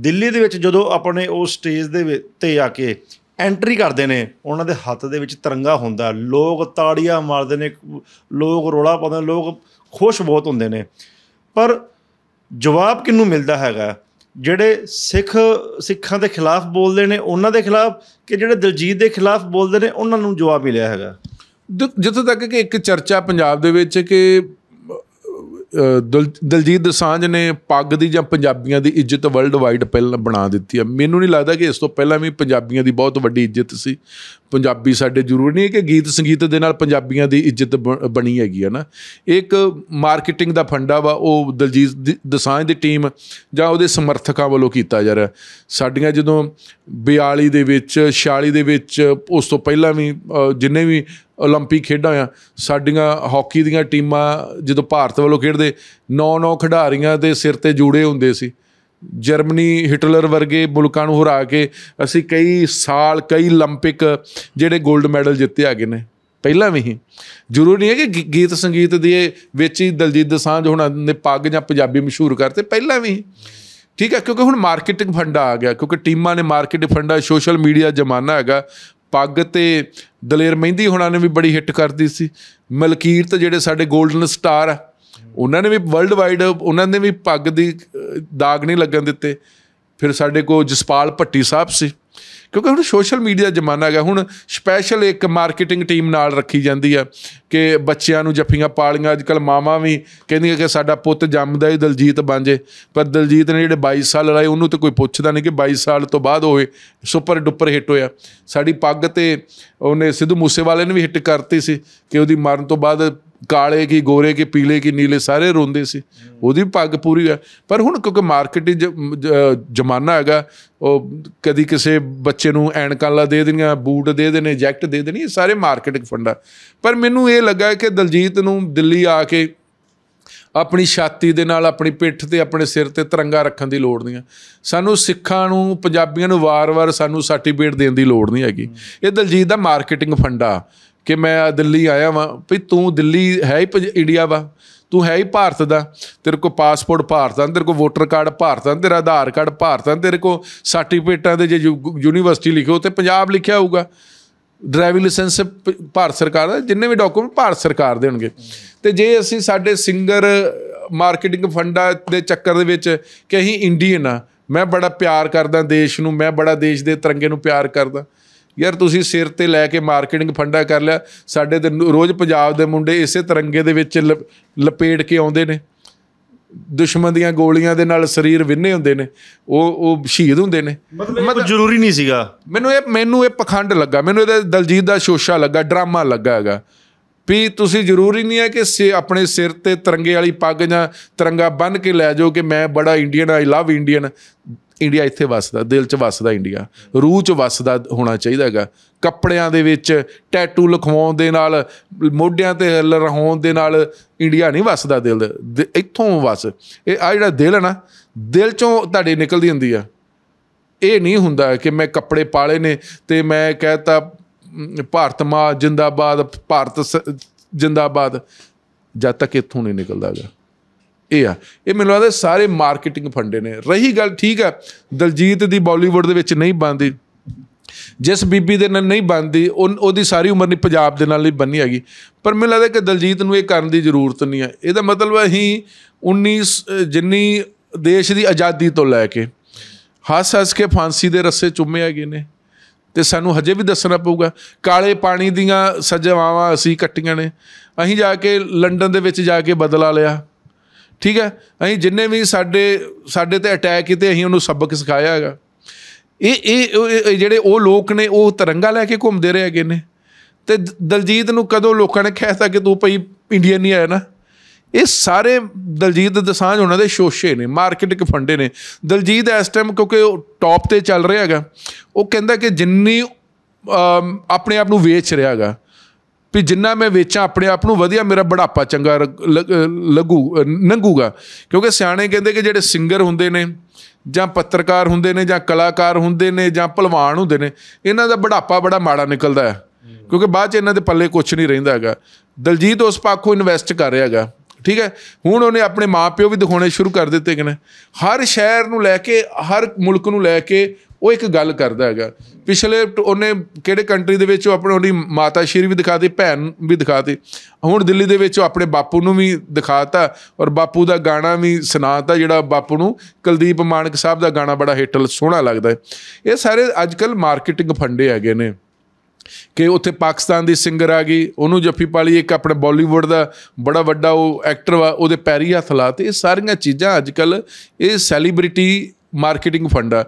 ਦਿੱਲੀ ਦੇ ਵਿੱਚ ਜਦੋਂ ਆਪਣੇ ਉਹ ਸਟੇਜ ਦੇ ਤੇ ਆ ਕੇ ਐਂਟਰੀ ਕਰਦੇ ਨੇ ਉਹਨਾਂ ਦੇ ਹੱਥ ਦੇ ਵਿੱਚ ਤਿਰੰਗਾ ਹੁੰਦਾ ਲੋਕ ਤਾੜੀਆਂ ਮਾਰਦੇ ਨੇ ਲੋਕ ਰੋਲਾ ਪਾਉਂਦੇ ਲੋਕ ਖੁਸ਼ ਬਹੁਤ ਹੁੰਦੇ ਨੇ ਪਰ ਜਵਾਬ ਕਿੰਨੂੰ ਮਿਲਦਾ ਹੈਗਾ ਜਿਹੜੇ ਸਿੱਖ ਸਿੱਖਾਂ ਦੇ ਖਿਲਾਫ ਬੋਲਦੇ ਨੇ ਉਹਨਾਂ ਦੇ ਖਿਲਾਫ ਕਿ ਜਿਹੜੇ ਦਿਲਜੀਤ ਦੇ ਖਿਲਾਫ ਬੋਲਦੇ ਨੇ ਉਹਨਾਂ ਨੂੰ ਜਵਾਬ ਮਿਲਿਆ ਹੈਗਾ ਜਿੱਥੋਂ ਤੱਕ ਕਿ ਇੱਕ ਚਰਚਾ ਪੰਜਾਬ ਦੇ ਵਿੱਚ ਕਿ ਦਲਜੀਤ ਦਸਾਂਝ ਨੇ ਪੱਗ ਦੀ ਜਾਂ ਪੰਜਾਬੀਆਂ ਦੀ ਇੱਜ਼ਤ ਵਰਲਡ ਵਾਈਡ ਪਹਿਲਾਂ ਬਣਾ ਦਿੱਤੀ ਹੈ ਮੈਨੂੰ ਨਹੀਂ ਲੱਗਦਾ ਕਿ ਇਸ ਤੋਂ ਪਹਿਲਾਂ ਵੀ ਪੰਜਾਬੀਆਂ ਦੀ ਬਹੁਤ ਵੱਡੀ ਇੱਜ਼ਤ ਸੀ ਪੰਜਾਬੀ ਸਾਡੇ ਜ਼ਰੂਰੀ ਨਹੀਂ ਹੈ ਕਿ ਗੀਤ ਸੰਗੀਤ ਦੇ ਨਾਲ ਪੰਜਾਬੀਆਂ ਦੀ ਇੱਜ਼ਤ ਬਣੀ ਹੈਗੀ ਹੈ ਨਾ ਇੱਕ ਮਾਰਕੀਟਿੰਗ ਦਾ ਫੰਡਾ ਵਾ ਉਹ ਦਲਜੀਤ ਦਸਾਂਝ ਦੀ ਟੀਮ ਜਾਂ ਉਹਦੇ ਸਮਰਥਕਾਂ ਵੱਲੋਂ ਕੀਤਾ ਜਾ ਰਿਹਾ ਸਾਡੀਆਂ ਜਦੋਂ 42 ਦੇ ਵਿੱਚ 46 ਦੇ ਵਿੱਚ ਉਸ ਤੋਂ ਪਹਿਲਾਂ ਵੀ ਜਿੰਨੇ ਵੀ 올림픽 ਖੇਡਾਂ ਆ ਸਾਡੀਆਂ ਹਾਕੀ ਦੀਆਂ ਟੀਮਾਂ ਜਦੋਂ ਭਾਰਤ ਵੱਲੋਂ ਖੇਡਦੇ 9-9 ਖਿਡਾਰੀਆਂ ਦੇ ਸਿਰ ਤੇ ਜੂੜੇ ਹੁੰਦੇ ਸੀ ਜਰਮਨੀ ਹਿਟਲਰ ਵਰਗੇ ਮੁਲਕਾਂ ਨੂੰ ਹਰਾ ਕੇ ਅਸੀਂ ਕਈ ਸਾਲ ਕਈ 올림픽 ਜਿਹੜੇ 골ਡ ਮੈਡਲ ਜਿੱਤੇ ਆਗੇ ਨੇ ਪਹਿਲਾਂ ਵੀ ਜ਼ਰੂਰੀ ਨਹੀਂ ਹੈ ਕਿ ਗੀਤ ਸੰਗੀਤ ਦੇ ਵਿੱਚ ਹੀ ਦਲਜੀਤ ਦਸਾਂਝ ਹੁਣ ਨੇ ਪੱਗ ਜਾਂ ਪੰਜਾਬੀ ਮਸ਼ਹੂਰ ਕਰਤੇ ਪਹਿਲਾਂ ਵੀ ਠੀਕ ਹੈ ਕਿਉਂਕਿ ਹੁਣ ਮਾਰਕੀਟਿੰਗ ਫੰਡਾ ਆ ਗਿਆ ਕਿਉਂਕਿ ਟੀਮਾਂ ਨੇ ਮਾਰਕੀਟਿੰਗ ਫੰਡਾ ਸੋਸ਼ਲ ਮੀਡੀਆ ਜ਼ਮਾਨਾ ਹੈਗਾ ਪੱਗ ਤੇ ਦਲੇਰ ਮਹਿੰਦੀ ਹੁਣਾਂ ਨੇ ਵੀ ਬੜੀ ਹਿੱਟ ਕਰਦੀ ਸੀ ਮਲਕੀਰ ਤੇ ਜਿਹੜੇ ਸਾਡੇ 골ਡਨ ਸਟਾਰ ਆ ਉਹਨਾਂ ਨੇ ਵੀ ਵਰਲਡ ਵਾਈਡ ਉਹਨਾਂ ਨੇ ਵੀ ਪੱਗ ਦੀ ਦਾਗ ਨਹੀਂ ਲੱਗਣ ਦਿੱਤੇ ਫਿਰ ਸਾਡੇ ਕੋ ਜਸਪਾਲ ਭੱਟੀ ਸਾਹਿਬ ਸੀ ਕਿਉਂਕਿ ਹੁਣ ਸੋਸ਼ਲ ਮੀਡੀਆ ਦਾ ਜ਼ਮਾਨਾ ਗਿਆ ਹੁਣ ਸਪੈਸ਼ਲ ਇੱਕ ਮਾਰਕੀਟਿੰਗ ਟੀਮ ਨਾਲ ਰੱਖੀ ਜਾਂਦੀ ਆ ਕਿ ਬੱਚਿਆਂ ਨੂੰ ਜੱਫੀਆਂ ਪਾਲੀਆਂ ਅੱਜਕੱਲ ਮਾਵਾਂ ਵੀ ਕਹਿੰਦੀਆਂ ਕਿ ਸਾਡਾ ਪੁੱਤ ਜੰਮਦਾ ਹੀ ਦਲਜੀਤ ਬਣ ਜੇ ਪਰ ਦਲਜੀਤ ਨੇ ਜਿਹੜੇ 22 ਸਾਲ ਲਾਏ ਉਹਨੂੰ ਤੇ ਕੋਈ ਪੁੱਛਦਾ ਨਹੀਂ ਕਿ 22 ਸਾਲ ਤੋਂ ਬਾਅਦ ਹੋਏ ਸੁਪਰ ਡੁਪਰ ਹਿੱਟ ਹੋਇਆ ਸਾਡੀ ਪੱਗ ਤੇ ਉਹਨੇ ਸਿੱਧੂ ਮੂਸੇਵਾਲੇ ਨੇ ਵੀ ਹਿੱਟ ਕਰਤੀ ਸੀ ਕਿ ਉਹਦੀ ਮਰਨ ਤੋਂ ਬਾਅਦ ਕਾਲੇ ਕੀ ਗੋਰੇ ਕੀ ਪੀਲੇ ਕੀ ਨੀਲੇ ਸਾਰੇ ਰੋਂਦੇ ਸੀ ਉਹਦੀ ਪੱਗ ਪੂਰੀ ਹੈ ਪਰ ਹੁਣ ਕਿਉਂਕਿ ਮਾਰਕੀਟ ਜਮਾਨਾ ਹੈਗਾ ਉਹ ਕਦੀ ਕਿਸੇ ਬੱਚੇ ਨੂੰ ਐਨਕਾਂ ਲਾ ਦੇ ਦੇਣੀਆਂ ਬੂਟ ਦੇ ਦੇਣੇ ਜੈਕਟ ਦੇ ਦੇਣੀ ਇਹ ਸਾਰੇ ਮਾਰਕੀਟਿੰਗ ਫੰਡਾ ਪਰ ਮੈਨੂੰ ਇਹ ਲੱਗਾ ਕਿ ਦਲਜੀਤ ਨੂੰ ਦਿੱਲੀ ਆ ਕੇ ਆਪਣੀ ਛਾਤੀ ਦੇ ਨਾਲ ਆਪਣੀ ਪਿੱਠ ਤੇ ਆਪਣੇ ਸਿਰ ਤੇ ਤਿਰੰਗਾ ਰੱਖਣ ਦੀ ਲੋੜ ਨਹੀਂ ਆ ਸਾਨੂੰ ਸਿੱਖਾਂ ਨੂੰ ਪੰਜਾਬੀਆਂ ਨੂੰ ਵਾਰ-ਵਾਰ ਸਾਨੂੰ ਸਰਟੀਫਿਕੇਟ ਦੇਣ ਦੀ ਲੋੜ ਨਹੀਂ ਹੈਗੀ ਇਹ ਦਲਜੀਤ ਦਾ ਮਾਰਕੀਟਿੰਗ ਫੰਡਾ ਕਿ ਮੈਂ ਦਿੱਲੀ ਆਇਆ ਵਾਂ ਵੀ ਤੂੰ ਦਿੱਲੀ ਹੈ ਹੀ ਇੰਡੀਆ ਵਾ ਤੂੰ ਹੈ ਹੀ ਭਾਰਤ ਦਾ ਤੇਰੇ ਕੋ ਪਾਸਪੋਰਟ ਭਾਰਤ ਦਾ ਤੇਰੇ ਕੋ ਵੋਟਰ ਕਾਰਡ ਭਾਰਤ ਦਾ ਤੇਰਾ ਆਧਾਰ ਕਾਰਡ ਭਾਰਤ ਦਾ ਤੇਰੇ ਕੋ ਸਰਟੀਫਿਕੇਟਾਂ ਦੇ ਜੇ ਯੂਨੀਵਰਸਿਟੀ ਲਿਖਿਓ ਤੇ ਪੰਜਾਬ ਲਿਖਿਆ ਹੋਊਗਾ ਡਰਾਈਵਿੰਗ ਲਾਇਸੈਂਸ ਭਾਰਤ ਸਰਕਾਰ ਦਾ ਜਿੰਨੇ ਵੀ ਡਾਕੂਮੈਂਟ ਭਾਰਤ ਸਰਕਾਰ ਦੇ ਹੋਣਗੇ ਤੇ ਜੇ ਅਸੀਂ ਸਾਡੇ ਸਿੰਗਰ ਮਾਰਕੀਟਿੰਗ ਫੰਡਾ ਦੇ ਚੱਕਰ ਦੇ ਵਿੱਚ ਕਿ ਅਸੀਂ ਇੰਡੀਅਨ ਆ ਮੈਂ ਬੜਾ ਪਿਆਰ ਕਰਦਾ ਦੇਸ਼ ਨੂੰ ਮੈਂ ਬੜਾ ਦੇਸ਼ ਦੇ ਤਿਰੰਗੇ ਨੂੰ ਪਿਆਰ ਕਰਦਾ ਯਾਰ ਤੁਸੀਂ ਸਿਰ ਤੇ ਲੈ ਕੇ ਮਾਰਕੀਟਿੰਗ ਫੰਡਾ ਕਰ ਲਿਆ ਸਾਡੇ ਤੇ ਰੋਜ਼ ਪੰਜਾਬ ਦੇ ਮੁੰਡੇ ਇਸੇ ਤਰੰਗੇ ਦੇ ਵਿੱਚ ਲਪੇਟ ਕੇ ਆਉਂਦੇ ਨੇ ਦੁਸ਼ਮਣ ਦੀਆਂ ਗੋਲੀਆਂ ਦੇ ਨਾਲ ਸਰੀਰ ਵਿੰਨੇ ਹੁੰਦੇ ਨੇ ਉਹ ਉਹ ਸ਼ਹੀਦ ਹੁੰਦੇ ਨੇ ਮਤਲਬ ਜ਼ਰੂਰੀ ਨਹੀਂ ਸੀਗਾ ਮੈਨੂੰ ਇਹ ਮੈਨੂੰ ਇਹ ਪਖੰਡ ਲੱਗਾ ਮੈਨੂੰ ਇਹਦਾ ਦਲਜੀਤ ਦਾ ਸ਼ੋਸ਼ਾ ਲੱਗਾ ਡਰਾਮਾ ਲੱਗਾ ਹੈਗਾ ਵੀ ਤੁਸੀਂ ਜ਼ਰੂਰੀ ਨਹੀਂ ਹੈ ਕਿ ਆਪਣੇ ਸਿਰ ਤੇ ਤਿਰੰਗੇ ਵਾਲੀ ਪੱਗ ਜਾਂ ਤਿਰੰਗਾ ਬੰਨ ਕੇ ਲੈ ਜਾਓ ਕਿ ਮੈਂ ਬੜਾ Indian I love Indian India ਇੱਥੇ ਵੱਸਦਾ ਦਿਲ 'ਚ ਵੱਸਦਾ ਇੰਡੀਆ ਰੂਹ 'ਚ ਵੱਸਦਾ ਹੋਣਾ ਚਾਹੀਦਾ ਹੈਗਾ ਕੱਪੜਿਆਂ ਦੇ ਵਿੱਚ ਟੈਟੂ ਲਖਵਾਉਣ ਦੇ ਨਾਲ ਮੋਢਿਆਂ ਤੇ ਲਰਹਾਉਣ ਦੇ ਨਾਲ ਇੰਡੀਆ ਨਹੀਂ ਵੱਸਦਾ ਦਿਲ ਇੱਥੋਂ ਵੱਸ ਇਹ ਆ ਜਿਹੜਾ ਦਿਲ ਹੈ ਨਾ ਦਿਲ 'ਚੋਂ ਤੁਹਾਡੇ ਨਿਕਲਦੀ ਹੁੰਦੀ ਆ ਇਹ ਨਹੀਂ ਹੁੰਦਾ ਕਿ ਮੈਂ ਕੱਪੜੇ ਪਾਲੇ ਨੇ ਤੇ ਮੈਂ ਕਹਤਾ ਭਾਰਤ ਮਾ ਜਿੰਦਾਬਾਦ ਭਾਰਤ ਜਿੰਦਾਬਾਦ ਜਦ ਤੱਕ ਇੱਥੋਂ ਨਹੀਂ ਨਿਕਲਦਾਗਾ ਇਹ ਆ ਇਹ ਮੈਨੂੰ ਲੱਗਦਾ ਸਾਰੇ ਮਾਰਕੀਟਿੰਗ ਫੰਡੇ ਨੇ ਰਹੀ ਗੱਲ ਠੀਕ ਆ ਦਲਜੀਤ ਦੀ ਬਾਲੀਵੁੱਡ ਦੇ ਵਿੱਚ ਨਹੀਂ ਬੰਦੀ ਜਿਸ ਬੀਬੀ ਦੇ ਨਾਲ ਨਹੀਂ ਬੰਦੀ ਉਹਦੀ ਸਾਰੀ ਉਮਰ ਨਹੀਂ ਪੰਜਾਬ ਦੇ ਨਾਲ ਨਹੀਂ ਬੰਨੀ ਹੈਗੀ ਪਰ ਮੈਨੂੰ ਲੱਗਦਾ ਕਿ ਦਲਜੀਤ ਨੂੰ ਇਹ ਕਰਨ ਦੀ ਜ਼ਰੂਰਤ ਨਹੀਂ ਹੈ ਇਹਦਾ ਮਤਲਬ ਅਸੀਂ 19 ਜਿੰਨੀ ਦੇਸ਼ ਦੀ ਆਜ਼ਾਦੀ ਤੋਂ ਲੈ ਕੇ ਹੱਸ ਹੱਸ ਕੇ ਫਾਂਸੀ ਦੇ ਰਸੇ ਚੁੰਮੇ ਹੈਗੇ ਨੇ ਤੇ ਸਾਨੂੰ ਹਜੇ ਵੀ ਦੱਸਣਾ ਪਊਗਾ ਕਾਲੇ ਪਾਣੀ ਦੀਆਂ ਸਜ਼ਾਵਾਂ ਅਸੀਂ ਕੱਟੀਆਂ ਨੇ ਅਸੀਂ ਜਾ ਕੇ ਲੰਡਨ ਦੇ ਵਿੱਚ ਜਾ ਕੇ ਬਦਲਾ ਲਿਆ ਠੀਕ ਹੈ ਅਸੀਂ ਜਿੰਨੇ ਵੀ ਸਾਡੇ ਸਾਡੇ ਤੇ ਅਟੈਕ ਕੀਤੇ ਅਸੀਂ ਉਹਨੂੰ ਸਬਕ ਸਿਖਾਇਆ ਹੈਗਾ ਇਹ ਇਹ ਜਿਹੜੇ ਉਹ ਲੋਕ ਨੇ ਉਹ ਤਿਰੰਗਾ ਲੈ ਕੇ ਘੁੰਮਦੇ ਰਹੇ ਹੈਗੇ ਨੇ ਤੇ ਦਲਜੀਤ ਨੂੰ ਕਦੋਂ ਲੋਕਾਂ ਨੇ ਕਹਿਤਾ ਕਿ ਤੂੰ ਭਈ ਇੰਡੀਅਨ ਨਹੀਂ ਆਇਆ ਨਾ ਇਹ ਸਾਰੇ ਦਲਜੀਤ ਦਸਾਂਝ ਉਹਨਾਂ ਦੇ ਸ਼ੋਸ਼ੇ ਨੇ ਮਾਰਕੀਟ ਫੰਡੇ ਨੇ ਦਲਜੀਤ ਇਸ ਟਾਈਮ ਕਿਉਂਕਿ ਉਹ ਟੌਪ ਤੇ ਚੱਲ ਰਿਹਾ ਹੈਗਾ ਉਹ ਕਹਿੰਦਾ ਕਿ ਜਿੰਨੀ ਆਪਣੇ ਆਪ ਨੂੰ ਵੇਚ ਰਿਹਾ ਹੈਗਾ ਵੀ ਜਿੰਨਾ ਮੈਂ ਵੇਚਾਂ ਆਪਣੇ ਆਪ ਨੂੰ ਵਧੀਆ ਮੇਰਾ ਬੜਾਪਾ ਚੰਗਾ ਲੱਗੂ ਨੰਗੂਗਾ ਕਿਉਂਕਿ ਸਿਆਣੇ ਕਹਿੰਦੇ ਕਿ ਜਿਹੜੇ ਸਿੰਗਰ ਹੁੰਦੇ ਨੇ ਜਾਂ ਪੱਤਰਕਾਰ ਹੁੰਦੇ ਨੇ ਜਾਂ ਕਲਾਕਾਰ ਹੁੰਦੇ ਨੇ ਜਾਂ ਭਲਵਾਨ ਹੁੰਦੇ ਨੇ ਇਹਨਾਂ ਦਾ ਬੜਾਪਾ ਬੜਾ ਮਾੜਾ ਨਿਕਲਦਾ ਹੈ ਕਿਉਂਕਿ ਬਾਅਦ ਚ ਇਹਨਾਂ ਦੇ ਪੱਲੇ ਕੁਝ ਨਹੀਂ ਰਹਿੰਦਾ ਹੈਗਾ ਦਲਜੀਤ ਉਸ ਪੱਖੋਂ ਇਨਵੈਸਟ ਕਰ ਰਿਹਾ ਹੈਗਾ ਠੀਕ ਹੈ ਹੁਣ ਉਹਨੇ ਆਪਣੇ ਮਾਪਿਓ ਵੀ ਦਿਖਾਉਣੇ ਸ਼ੁਰੂ ਕਰ ਦਿੱਤੇ ਕਿਨੇ ਹਰ ਸ਼ਹਿਰ ਨੂੰ ਲੈ ਕੇ ਹਰ ਮੁਲਕ ਨੂੰ ਲੈ ਕੇ ਉਹ ਇੱਕ ਗੱਲ ਕਰਦਾ ਹੈਗਾ ਪਿਛਲੇ ਉਹਨੇ ਕਿਹੜੇ ਕੰਟਰੀ ਦੇ ਵਿੱਚ ਉਹ ਆਪਣੀ ਉਹਦੀ ਮਾਤਾ ਸ਼ੀਰ ਵੀ ਦਿਖਾਤੀ ਭੈਣ ਵੀ ਦਿਖਾਤੀ ਹੁਣ ਦਿੱਲੀ ਦੇ ਵਿੱਚ ਉਹ ਆਪਣੇ ਬਾਪੂ ਨੂੰ ਵੀ ਦਿਖਾਤਾ ਔਰ ਬਾਪੂ ਦਾ ਗਾਣਾ ਵੀ ਸੁਣਾਤਾ ਜਿਹੜਾ ਬਾਪੂ ਨੂੰ ਕੁਲਦੀਪ ਮਾਨਕ ਸਾਹਿਬ ਦਾ ਗਾਣਾ ਬੜਾ ਹਿੱਟ ਸੋਹਣਾ ਲੱਗਦਾ ਇਹ ਸਾਰੇ ਅੱਜਕੱਲ ਮਾਰਕੀਟਿੰਗ ਫੰਡੇ ਹੈਗੇ ਨੇ ਕਿ ਉੱਥੇ ਪਾਕਿਸਤਾਨ ਦੀ ਸਿੰਗਰ ਆ ਗਈ ਉਹਨੂੰ ਜੱਫੀ ਪਾਲੀ ਇੱਕ ਆਪਣੇ ਬਾਲੀਵੁੱਡ ਦਾ ਬੜਾ ਵੱਡਾ ਉਹ ਐਕਟਰ ਵਾ ਉਹਦੇ ਪੈਰੀ ਹੱਥ ਲਾਤੇ ਇਹ ਸਾਰੀਆਂ ਚੀਜ਼ਾਂ ਅੱਜ ਕੱਲ ਇਹ ਸੈਲੀਬ੍ਰਿਟੀ ਮਾਰਕੀਟਿੰਗ ਫੰਡ ਆ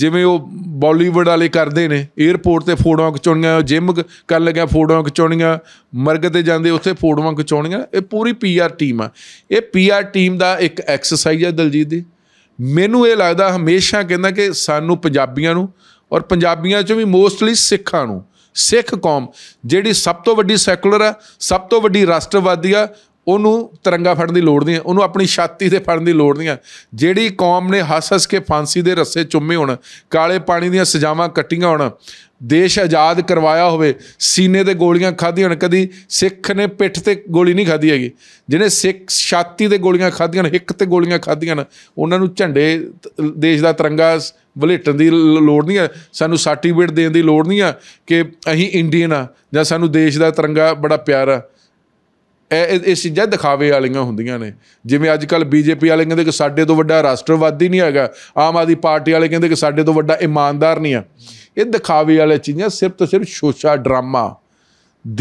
ਜਿਵੇਂ ਉਹ ਬਾਲੀਵੁੱਡ ਵਾਲੇ ਕਰਦੇ ਨੇ 에어ਪੋਰਟ ਤੇ ਫੋਟੋਆਂ ਖਿਚਾਉਣੀਆਂ ਜਿਮ ਕਰ ਲੱਗਿਆ ਫੋਟੋਆਂ ਖਿਚਾਉਣੀਆਂ ਮਰਗ ਤੇ ਜਾਂਦੇ ਉੱਥੇ ਫੋਟੋਆਂ ਖਿਚਾਉਣੀਆਂ ਇਹ ਪੂਰੀ ਪੀਆਰ ਟੀਮ ਆ ਇਹ ਪੀਆਰ ਟੀਮ ਦਾ ਇੱਕ ਐਕਸਰਸਾਈਜ਼ ਆ ਦਲਜੀਤ ਦੀ ਮੈਨੂੰ ਇਹ ਲੱਗਦਾ ਹਮੇਸ਼ਾ ਕਹਿੰਦਾ ਕਿ ਸਾਨੂੰ ਪੰਜਾਬੀਆਂ ਨੂੰ ਔਰ ਪੰਜਾਬੀਆਂ ਚੋਂ ਵੀ ਮੋਸਟਲੀ ਸਿੱਖਾਂ ਨੂੰ ਸਿੱਖ ਕੌਮ ਜਿਹੜੀ ਸਭ ਤੋਂ ਵੱਡੀ ਸੈਕੂਲਰ ਆ ਸਭ ਤੋਂ ਵੱਡੀ ਰਾਸ਼ਟਰਵਾਦੀ ਆ ਉਹਨੂੰ ਤਿਰੰਗਾ ਫੜਨ ਦੀ ਲੋੜ ਨਹੀਂ ਉਹਨੂੰ ਆਪਣੀ ਛਾਤੀ ਤੇ ਫੜਨ ਦੀ ਲੋੜ ਨਹੀਂ ਜਿਹੜੀ ਕੌਮ ਨੇ ਹੱਸ-ਹੱਸ ਕੇ ਫਾਂਸੀ ਦੇ ਰੱਸੇ ਚੁੰਮੇ ਹੋਣ ਕਾਲੇ ਪਾਣੀ ਦੀਆਂ ਸਜ਼ਾਵਾਂ ਕੱਟੀਆਂ ਹੋਣ ਦੇਸ਼ ਆਜ਼ਾਦ ਕਰਵਾਇਆ ਹੋਵੇ ਸੀਨੇ ਤੇ ਗੋਲੀਆਂ ਖਾਧੀਆਂ ਹੋਣ ਕਦੀ ਸਿੱਖ ਨੇ ਪਿੱਠ ਤੇ ਗੋਲੀ ਨਹੀਂ ਖਾਧੀ ਹੈਗੀ ਜਿਹਨੇ ਸਿੱਖ ਛਾਤੀ ਤੇ ਗੋਲੀਆਂ ਖਾਧੀਆਂ ਹਨ ਹਿੱਕ ਤੇ ਗੋਲੀਆਂ ਖਾਧੀਆਂ ਹਨ ਉਹਨਾਂ ਨੂੰ ਝੰਡੇ ਦੇਸ਼ ਦਾ ਤਿਰੰਗਾ ਬਲੇਟਣ ਦੀ ਲੋੜ ਨਹੀਂ ਹੈ ਸਾਨੂੰ ਸਰਟੀਫਿਕੇਟ ਦੇਣ ਦੀ ਲੋੜ ਨਹੀਂ ਹੈ ਕਿ ਅਸੀਂ ਇੰਡੀਅਨ ਆ ਜਾਂ ਸਾਨੂੰ ਦੇਸ਼ ਦਾ ਤਿਰੰਗਾ ਬੜਾ ਪਿਆਰਾ ਇਹ ਚੀਜ਼ਾਂ ਦਿਖਾਵੇ ਵਾਲੀਆਂ ਹੁੰਦੀਆਂ ਨੇ ਜਿਵੇਂ ਅੱਜ ਕੱਲ ਬੀਜੇਪੀ ਵਾਲੇ ਕਹਿੰਦੇ ਕਿ ਸਾਡੇ ਤੋਂ ਵੱਡਾ ਰਾਸ਼ਟਰਵਾਦੀ ਨਹੀਂ ਹੈਗਾ ਆਮ ਆਦੀ ਪਾਰਟੀ ਵਾਲੇ ਕਹਿੰਦੇ ਕਿ ਸਾਡੇ ਤੋਂ ਵੱਡਾ ਇਮਾਨਦਾਰ ਨਹੀਂ ਆ ਇਹ ਦਿਖਾਵੇ ਵਾਲੇ ਚੀਜ਼ਾਂ ਸਿਰਫ ਤੇ ਸਿਰਫ ਸ਼ੋਸ਼ਾ ਡਰਾਮਾ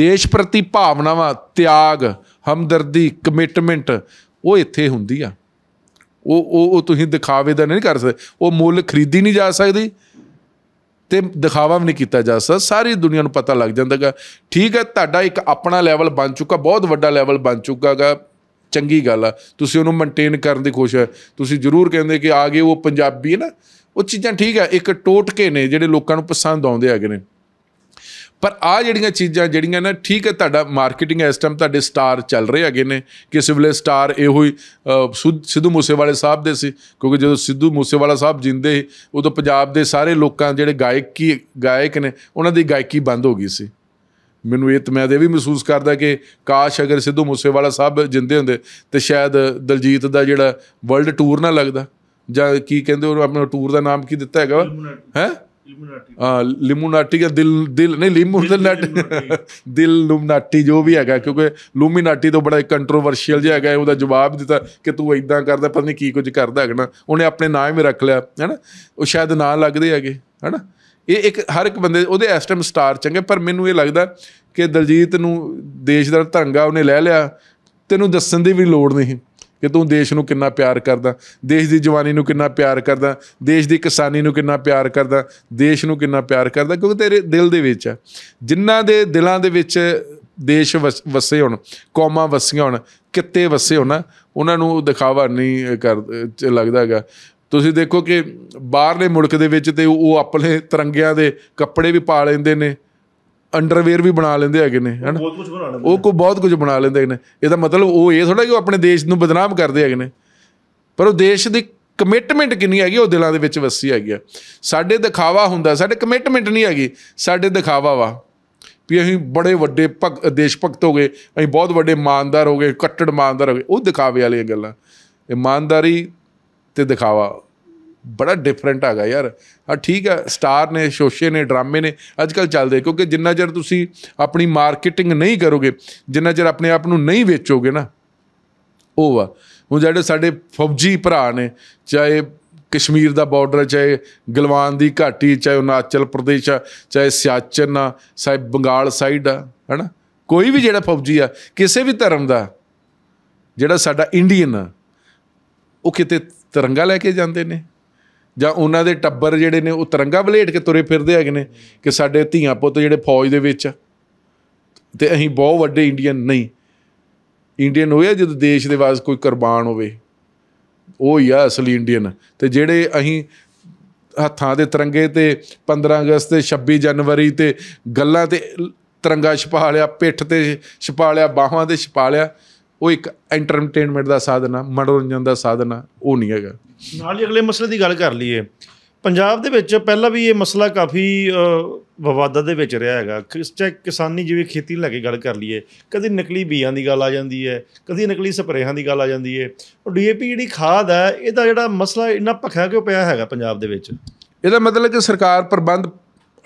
ਦੇਸ਼ ਪ੍ਰਤੀ ਭਾਵਨਾਵਾਂ ਤਿਆਗ ਹਮਦਰਦੀ ਕਮਿਟਮੈਂਟ ਉਹ ਇੱਥੇ ਹੁੰਦੀ ਆ ਉਹ ਉਹ ਤੁਸੀਂ ਦਿਖਾਵੇ ਦਾ ਨਹੀਂ ਕਰ ਸਕਦੇ ਉਹ ਮੁੱਲ ਖਰੀਦੀ ਨਹੀਂ ਜਾ ਸਕਦੀ ਤੇ ਦਿਖਾਵਾ ਵੀ ਨਹੀਂ ਕੀਤਾ ਜਾ ਸਕਦਾ ਸਾਰੀ ਦੁਨੀਆ ਨੂੰ ਪਤਾ ਲੱਗ ਜਾਂਦਾਗਾ ਠੀਕ ਹੈ ਤੁਹਾਡਾ ਇੱਕ ਆਪਣਾ ਲੈਵਲ ਬਣ ਚੁੱਕਾ ਬਹੁਤ ਵੱਡਾ ਲੈਵਲ ਬਣ ਚੁੱਕਾਗਾ ਚੰਗੀ ਗੱਲ ਆ ਤੁਸੀਂ ਉਹਨੂੰ ਮੇਨਟੇਨ ਕਰਨ ਦੀ ਕੋਸ਼ਿਸ਼ ਤੁਸੀਂ ਜ਼ਰੂਰ ਕਹਿੰਦੇ ਕਿ ਆਗੇ ਉਹ ਪੰਜਾਬੀ ਹੈ ਨਾ ਉਹ ਚੀਜ਼ਾਂ ਠੀਕ ਹੈ ਇੱਕ ਟੋਟਕੇ ਨੇ ਜਿਹੜੇ ਲੋਕਾਂ ਨੂੰ ਪਸੰਦ ਆਉਂਦੇ ਹੈਗੇ ਨੇ ਪਰ ਆ ਜਿਹੜੀਆਂ ਚੀਜ਼ਾਂ ਜਿਹੜੀਆਂ ਨਾ ਠੀਕ ਹੈ ਤੁਹਾਡਾ ਮਾਰਕੀਟਿੰਗ ਇਸ ਟਾਈਮ ਤੁਹਾਡੇ ਸਟਾਰ ਚੱਲ ਰਹੇ ਹੈਗੇ ਨੇ ਕਿਸੇ ਵੇਲੇ ਸਟਾਰ ਇਹੋ ਹੀ ਸਿੱਧੂ ਮੂਸੇਵਾਲੇ ਸਾਹਿਬ ਦੇ ਸੀ ਕਿਉਂਕਿ ਜਦੋਂ ਸਿੱਧੂ ਮੂਸੇਵਾਲਾ ਸਾਹਿਬ ਜਿੰਦੇ ਉਦੋਂ ਪੰਜਾਬ ਦੇ ਸਾਰੇ ਲੋਕਾਂ ਜਿਹੜੇ ਗਾਇਕੀ ਗਾਇਕ ਨੇ ਉਹਨਾਂ ਦੀ ਗਾਇਕੀ ਬੰਦ ਹੋ ਗਈ ਸੀ ਮੈਨੂੰ ਇਹ ਮੈਂ ਇਹ ਵੀ ਮਹਿਸੂਸ ਕਰਦਾ ਕਿ ਕਾਸ਼ ਅਗਰ ਸਿੱਧੂ ਮੂਸੇਵਾਲਾ ਸਾਹਿਬ ਜਿੰਦੇ ਹੁੰਦੇ ਤੇ ਸ਼ਾਇਦ ਦਲਜੀਤ ਦਾ ਜਿਹੜਾ ਵਰਲਡ ਟੂਰ ਨਾ ਲੱਗਦਾ ਜਾਂ ਕੀ ਕਹਿੰਦੇ ਉਹ ਆਪਣਾ ਟੂਰ ਦਾ ਨਾਮ ਕੀ ਦਿੱਤਾ ਹੈਗਾ ਹੈ ਲਿਮੋਨਾਟੀ ਦਾ ਦਿਲ ਦਿਲ ਨਹੀਂ ਲਿਮੂਨਾਟੀ ਦਿਲ ਲੁਮਨਾਟੀ ਜੋ ਵੀ ਹੈਗਾ ਕਿਉਂਕਿ ਲੂਮੀਨਾਟੀ ਤੋਂ ਬੜਾ ਕੰਟਰੋਵਰਸ਼ੀਅਲ ਜਿਹਾ ਹੈਗਾ ਉਹਦਾ ਜਵਾਬ ਦਿੱਤਾ ਕਿ ਤੂੰ ਇਦਾਂ ਕਰਦਾ ਪਤਾ ਨਹੀਂ ਕੀ ਕੁਝ ਕਰਦਾ ਹੈਗਾ ਨਾ ਉਹਨੇ ਆਪਣੇ ਨਾਮ ਹੀ ਰੱਖ ਲਿਆ ਹੈਨਾ ਉਹ ਸ਼ਾਇਦ ਨਾਂ ਲੱਗਦੇ ਹੈਗੇ ਹੈਨਾ ਇਹ ਇੱਕ ਹਰ ਇੱਕ ਬੰਦੇ ਉਹਦੇ ਇਸ ਟਾਈਮ ਸਟਾਰ ਚੰਗੇ ਪਰ ਮੈਨੂੰ ਇਹ ਲੱਗਦਾ ਕਿ ਦਲਜੀਤ ਨੂੰ ਦੇਸ਼ ਦਾ ਧੰਗਾ ਉਹਨੇ ਲੈ ਲਿਆ ਤੈਨੂੰ ਦੱਸਣ ਦੀ ਵੀ ਲੋੜ ਨਹੀਂ ਕਿ ਤੂੰ ਦੇਸ਼ ਨੂੰ ਕਿੰਨਾ ਪਿਆਰ ਕਰਦਾ ਦੇਸ਼ ਦੀ ਜਵਾਨੀ ਨੂੰ ਕਿੰਨਾ ਪਿਆਰ ਕਰਦਾ ਦੇਸ਼ ਦੀ ਕਿਸਾਨੀ ਨੂੰ ਕਿੰਨਾ ਪਿਆਰ ਕਰਦਾ ਦੇਸ਼ ਨੂੰ ਕਿੰਨਾ ਪਿਆਰ ਕਰਦਾ ਕਿਉਂਕਿ ਤੇਰੇ ਦਿਲ ਦੇ ਵਿੱਚ ਆ ਜਿਨ੍ਹਾਂ ਦੇ ਦਿਲਾਂ ਦੇ ਵਿੱਚ ਦੇਸ਼ ਵਸੇ ਹੋਣ ਕੌਮਾਂ ਵਸੀਆਂ ਹੋਣ ਕਿੱਤੇ ਵਸੇ ਹੁਣ ਉਹਨਾਂ ਨੂੰ ਦਿਖਾਵਾ ਨਹੀਂ ਕਰ ਲੱਗਦਾਗਾ ਤੁਸੀਂ ਦੇਖੋ ਕਿ ਬਾਹਰਲੇ ਮੁਲਕ ਦੇ ਵਿੱਚ ਤੇ ਉਹ ਆਪਣੇ ਤਰੰਗਿਆਂ ਦੇ ਕੱਪੜੇ ਵੀ ਪਾ ਲੈਂਦੇ ਨੇ ਅੰਡਰਵੇਅਰ ਵੀ ਬਣਾ ਲੈਂਦੇ ਹੈਗੇ ਨੇ ਹਨ ਬਹੁਤ ਕੁਝ ਬਣਾ ਲੈਂਦੇ ਉਹ ਕੋ ਬਹੁਤ ਕੁਝ ਬਣਾ ਲੈਂਦੇ ਹੈਗੇ ਨੇ ਇਹਦਾ ਮਤਲਬ ਉਹ ਇਹ ਥੋੜਾ ਕਿ ਉਹ ਆਪਣੇ ਦੇਸ਼ ਨੂੰ ਬਦਨਾਮ ਕਰਦੇ ਹੈਗੇ ਨੇ ਪਰ ਉਹ ਦੇਸ਼ ਦੀ ਕਮਿਟਮੈਂਟ ਕਿੰਨੀ ਹੈਗੀ ਉਹ ਦਿਲਾਂ ਦੇ ਵਿੱਚ ਵਸੀ ਹੈਗੀ ਆ ਸਾਡੇ ਦਿਖਾਵਾ ਹੁੰਦਾ ਸਾਡੇ ਕਮਿਟਮੈਂਟ ਨਹੀਂ ਹੈਗੀ ਸਾਡੇ ਦਿਖਾਵਾ ਵਾ ਵੀ ਅਸੀਂ ਬੜੇ ਵੱਡੇ ਭਗ ਦੇਸ਼ ਭਗਤ ਹੋ ਗਏ ਅਸੀਂ ਬਹੁਤ ਵੱਡੇ ਇਮਾਨਦਾਰ ਹੋ ਗਏ ਕੱਟੜ ਇਮਾਨਦਾਰ ਹੋ ਗਏ ਉਹ ਦਿਖਾਵੇ ਵਾਲੀਆਂ ਗੱਲਾਂ ਇਮਾਨਦਾਰੀ ਤੇ ਦਿਖਾਵਾ ਬੜਾ ਡਿਫਰੈਂਟ ਹੈਗਾ ਯਾਰ ਆ ਠੀਕ ਹੈ ਸਟਾਰ ਨੇ ਸ਼ੋਸ਼ੇ ਨੇ ਡਰਾਮੇ ਨੇ ਅੱਜ ਕੱਲ ਚੱਲਦੇ ਕਿਉਂਕਿ ਜਿੰਨਾ ਚਿਰ ਤੁਸੀਂ ਆਪਣੀ ਮਾਰਕੀਟਿੰਗ ਨਹੀਂ ਕਰੋਗੇ ਜਿੰਨਾ ਚਿਰ ਆਪਣੇ ਆਪ ਨੂੰ ਨਹੀਂ ਵੇਚੋਗੇ ਨਾ ਉਹ ਵਾ ਹੁਣ ਜਿਹੜੇ ਸਾਡੇ ਫੌਜੀ ਭਰਾ ਨੇ ਚਾਹੇ ਕਸ਼ਮੀਰ ਦਾ ਬਾਰਡਰ ਚਾਹੇ ਗਲਵਾਨ ਦੀ ਘਾਟੀ ਚਾਹੇ ਉਨਾਚਲ ਪ੍ਰਦੇਸ਼ ਆ ਚਾਹੇ ਸਿਆਚਨ ਆ ਬੰਗਾਲ ਸਾਈਡ ਆ ਹਨਾ ਕੋਈ ਵੀ ਜਿਹੜਾ ਫੌਜੀ ਆ ਕਿਸੇ ਵੀ ਧਰਮ ਦਾ ਜਿਹੜਾ ਸਾਡਾ ਇੰਡੀਅਨ ਆ ਉਹ ਕਿਤੇ ਤਿਰੰਗਾ ਲੈ ਕੇ ਜਾਂਦੇ ਨੇ ਜਾਂ ਉਹਨਾਂ ਦੇ ਟੱਬਰ ਜਿਹੜੇ ਨੇ ਉਹ ਤਰੰਗਾ ਬਲੇਡ ਕੇ ਤੁਰੇ ਫਿਰਦੇ ਹੈਗੇ ਨੇ ਕਿ ਸਾਡੇ ਧੀਆਂ ਪੁੱਤ ਜਿਹੜੇ ਫੌਜ ਦੇ ਵਿੱਚ ਤੇ ਅਸੀਂ ਬਹੁਤ ਵੱਡੇ ਇੰਡੀਅਨ ਨਹੀਂ ਇੰਡੀਅਨ ਹੋਇਆ ਜਦੋਂ ਦੇਸ਼ ਦੇ ਵਾਸਤੇ ਕੋਈ ਕੁਰਬਾਨ ਹੋਵੇ ਉਹ ਹੀ ਆ ਅਸਲੀ ਇੰਡੀਅਨ ਤੇ ਜਿਹੜੇ ਅਸੀਂ ਹੱਥਾਂ ਦੇ ਤਿਰੰਗੇ ਤੇ 15 ਅਗਸਤ ਤੇ 26 ਜਨਵਰੀ ਤੇ ਗੱਲਾਂ ਤੇ ਤਿਰੰਗਾ ਛਪਾ ਲਿਆ ਪਿੱਠ ਤੇ ਛਪਾ ਲਿਆ ਬਾਹਾਂ ਤੇ ਛਪਾ ਲਿਆ ਉਹ ਇੱਕ ਐਂਟਰਟੇਨਮੈਂਟ ਦਾ ਸਾਧਨ ਆ ਮਨੋਰੰਜਨ ਦਾ ਸਾਧਨ ਆ ਉਹ ਨਹੀਂ ਹੈਗਾ ਨਾਲ ਹੀ ਅਗਲੇ ਮਸਲੇ ਦੀ ਗੱਲ ਕਰ ਲਈਏ ਪੰਜਾਬ ਦੇ ਵਿੱਚ ਪਹਿਲਾਂ ਵੀ ਇਹ ਮਸਲਾ ਕਾਫੀ ਵਿਵਾਦਾਂ ਦੇ ਵਿੱਚ ਰਿਹਾ ਹੈਗਾ ਚਾਹੇ ਕਿਸਾਨੀ ਜਿਵੇਂ ਖੇਤੀ ਲੈ ਕੇ ਗੱਲ ਕਰ ਲਈਏ ਕਦੀ ਨਕਲੀ ਬੀਜਾਂ ਦੀ ਗੱਲ ਆ ਜਾਂਦੀ ਹੈ ਕਦੀ ਨਕਲੀ ਸਪਰੇਹਾਂ ਦੀ ਗੱਲ ਆ ਜਾਂਦੀ ਹੈ ਉਹ ਡੀਏਪੀ ਜਿਹੜੀ ਖਾਦ ਹੈ ਇਹਦਾ ਜਿਹੜਾ ਮਸਲਾ ਇੰਨਾ ਭਖਿਆ ਕਿਉਂ ਪਿਆ ਹੈਗਾ ਪੰਜਾਬ ਦੇ ਵਿੱਚ ਇਹਦਾ ਮਤਲਬ ਕਿ ਸਰਕਾਰ ਪ੍ਰਬੰਧ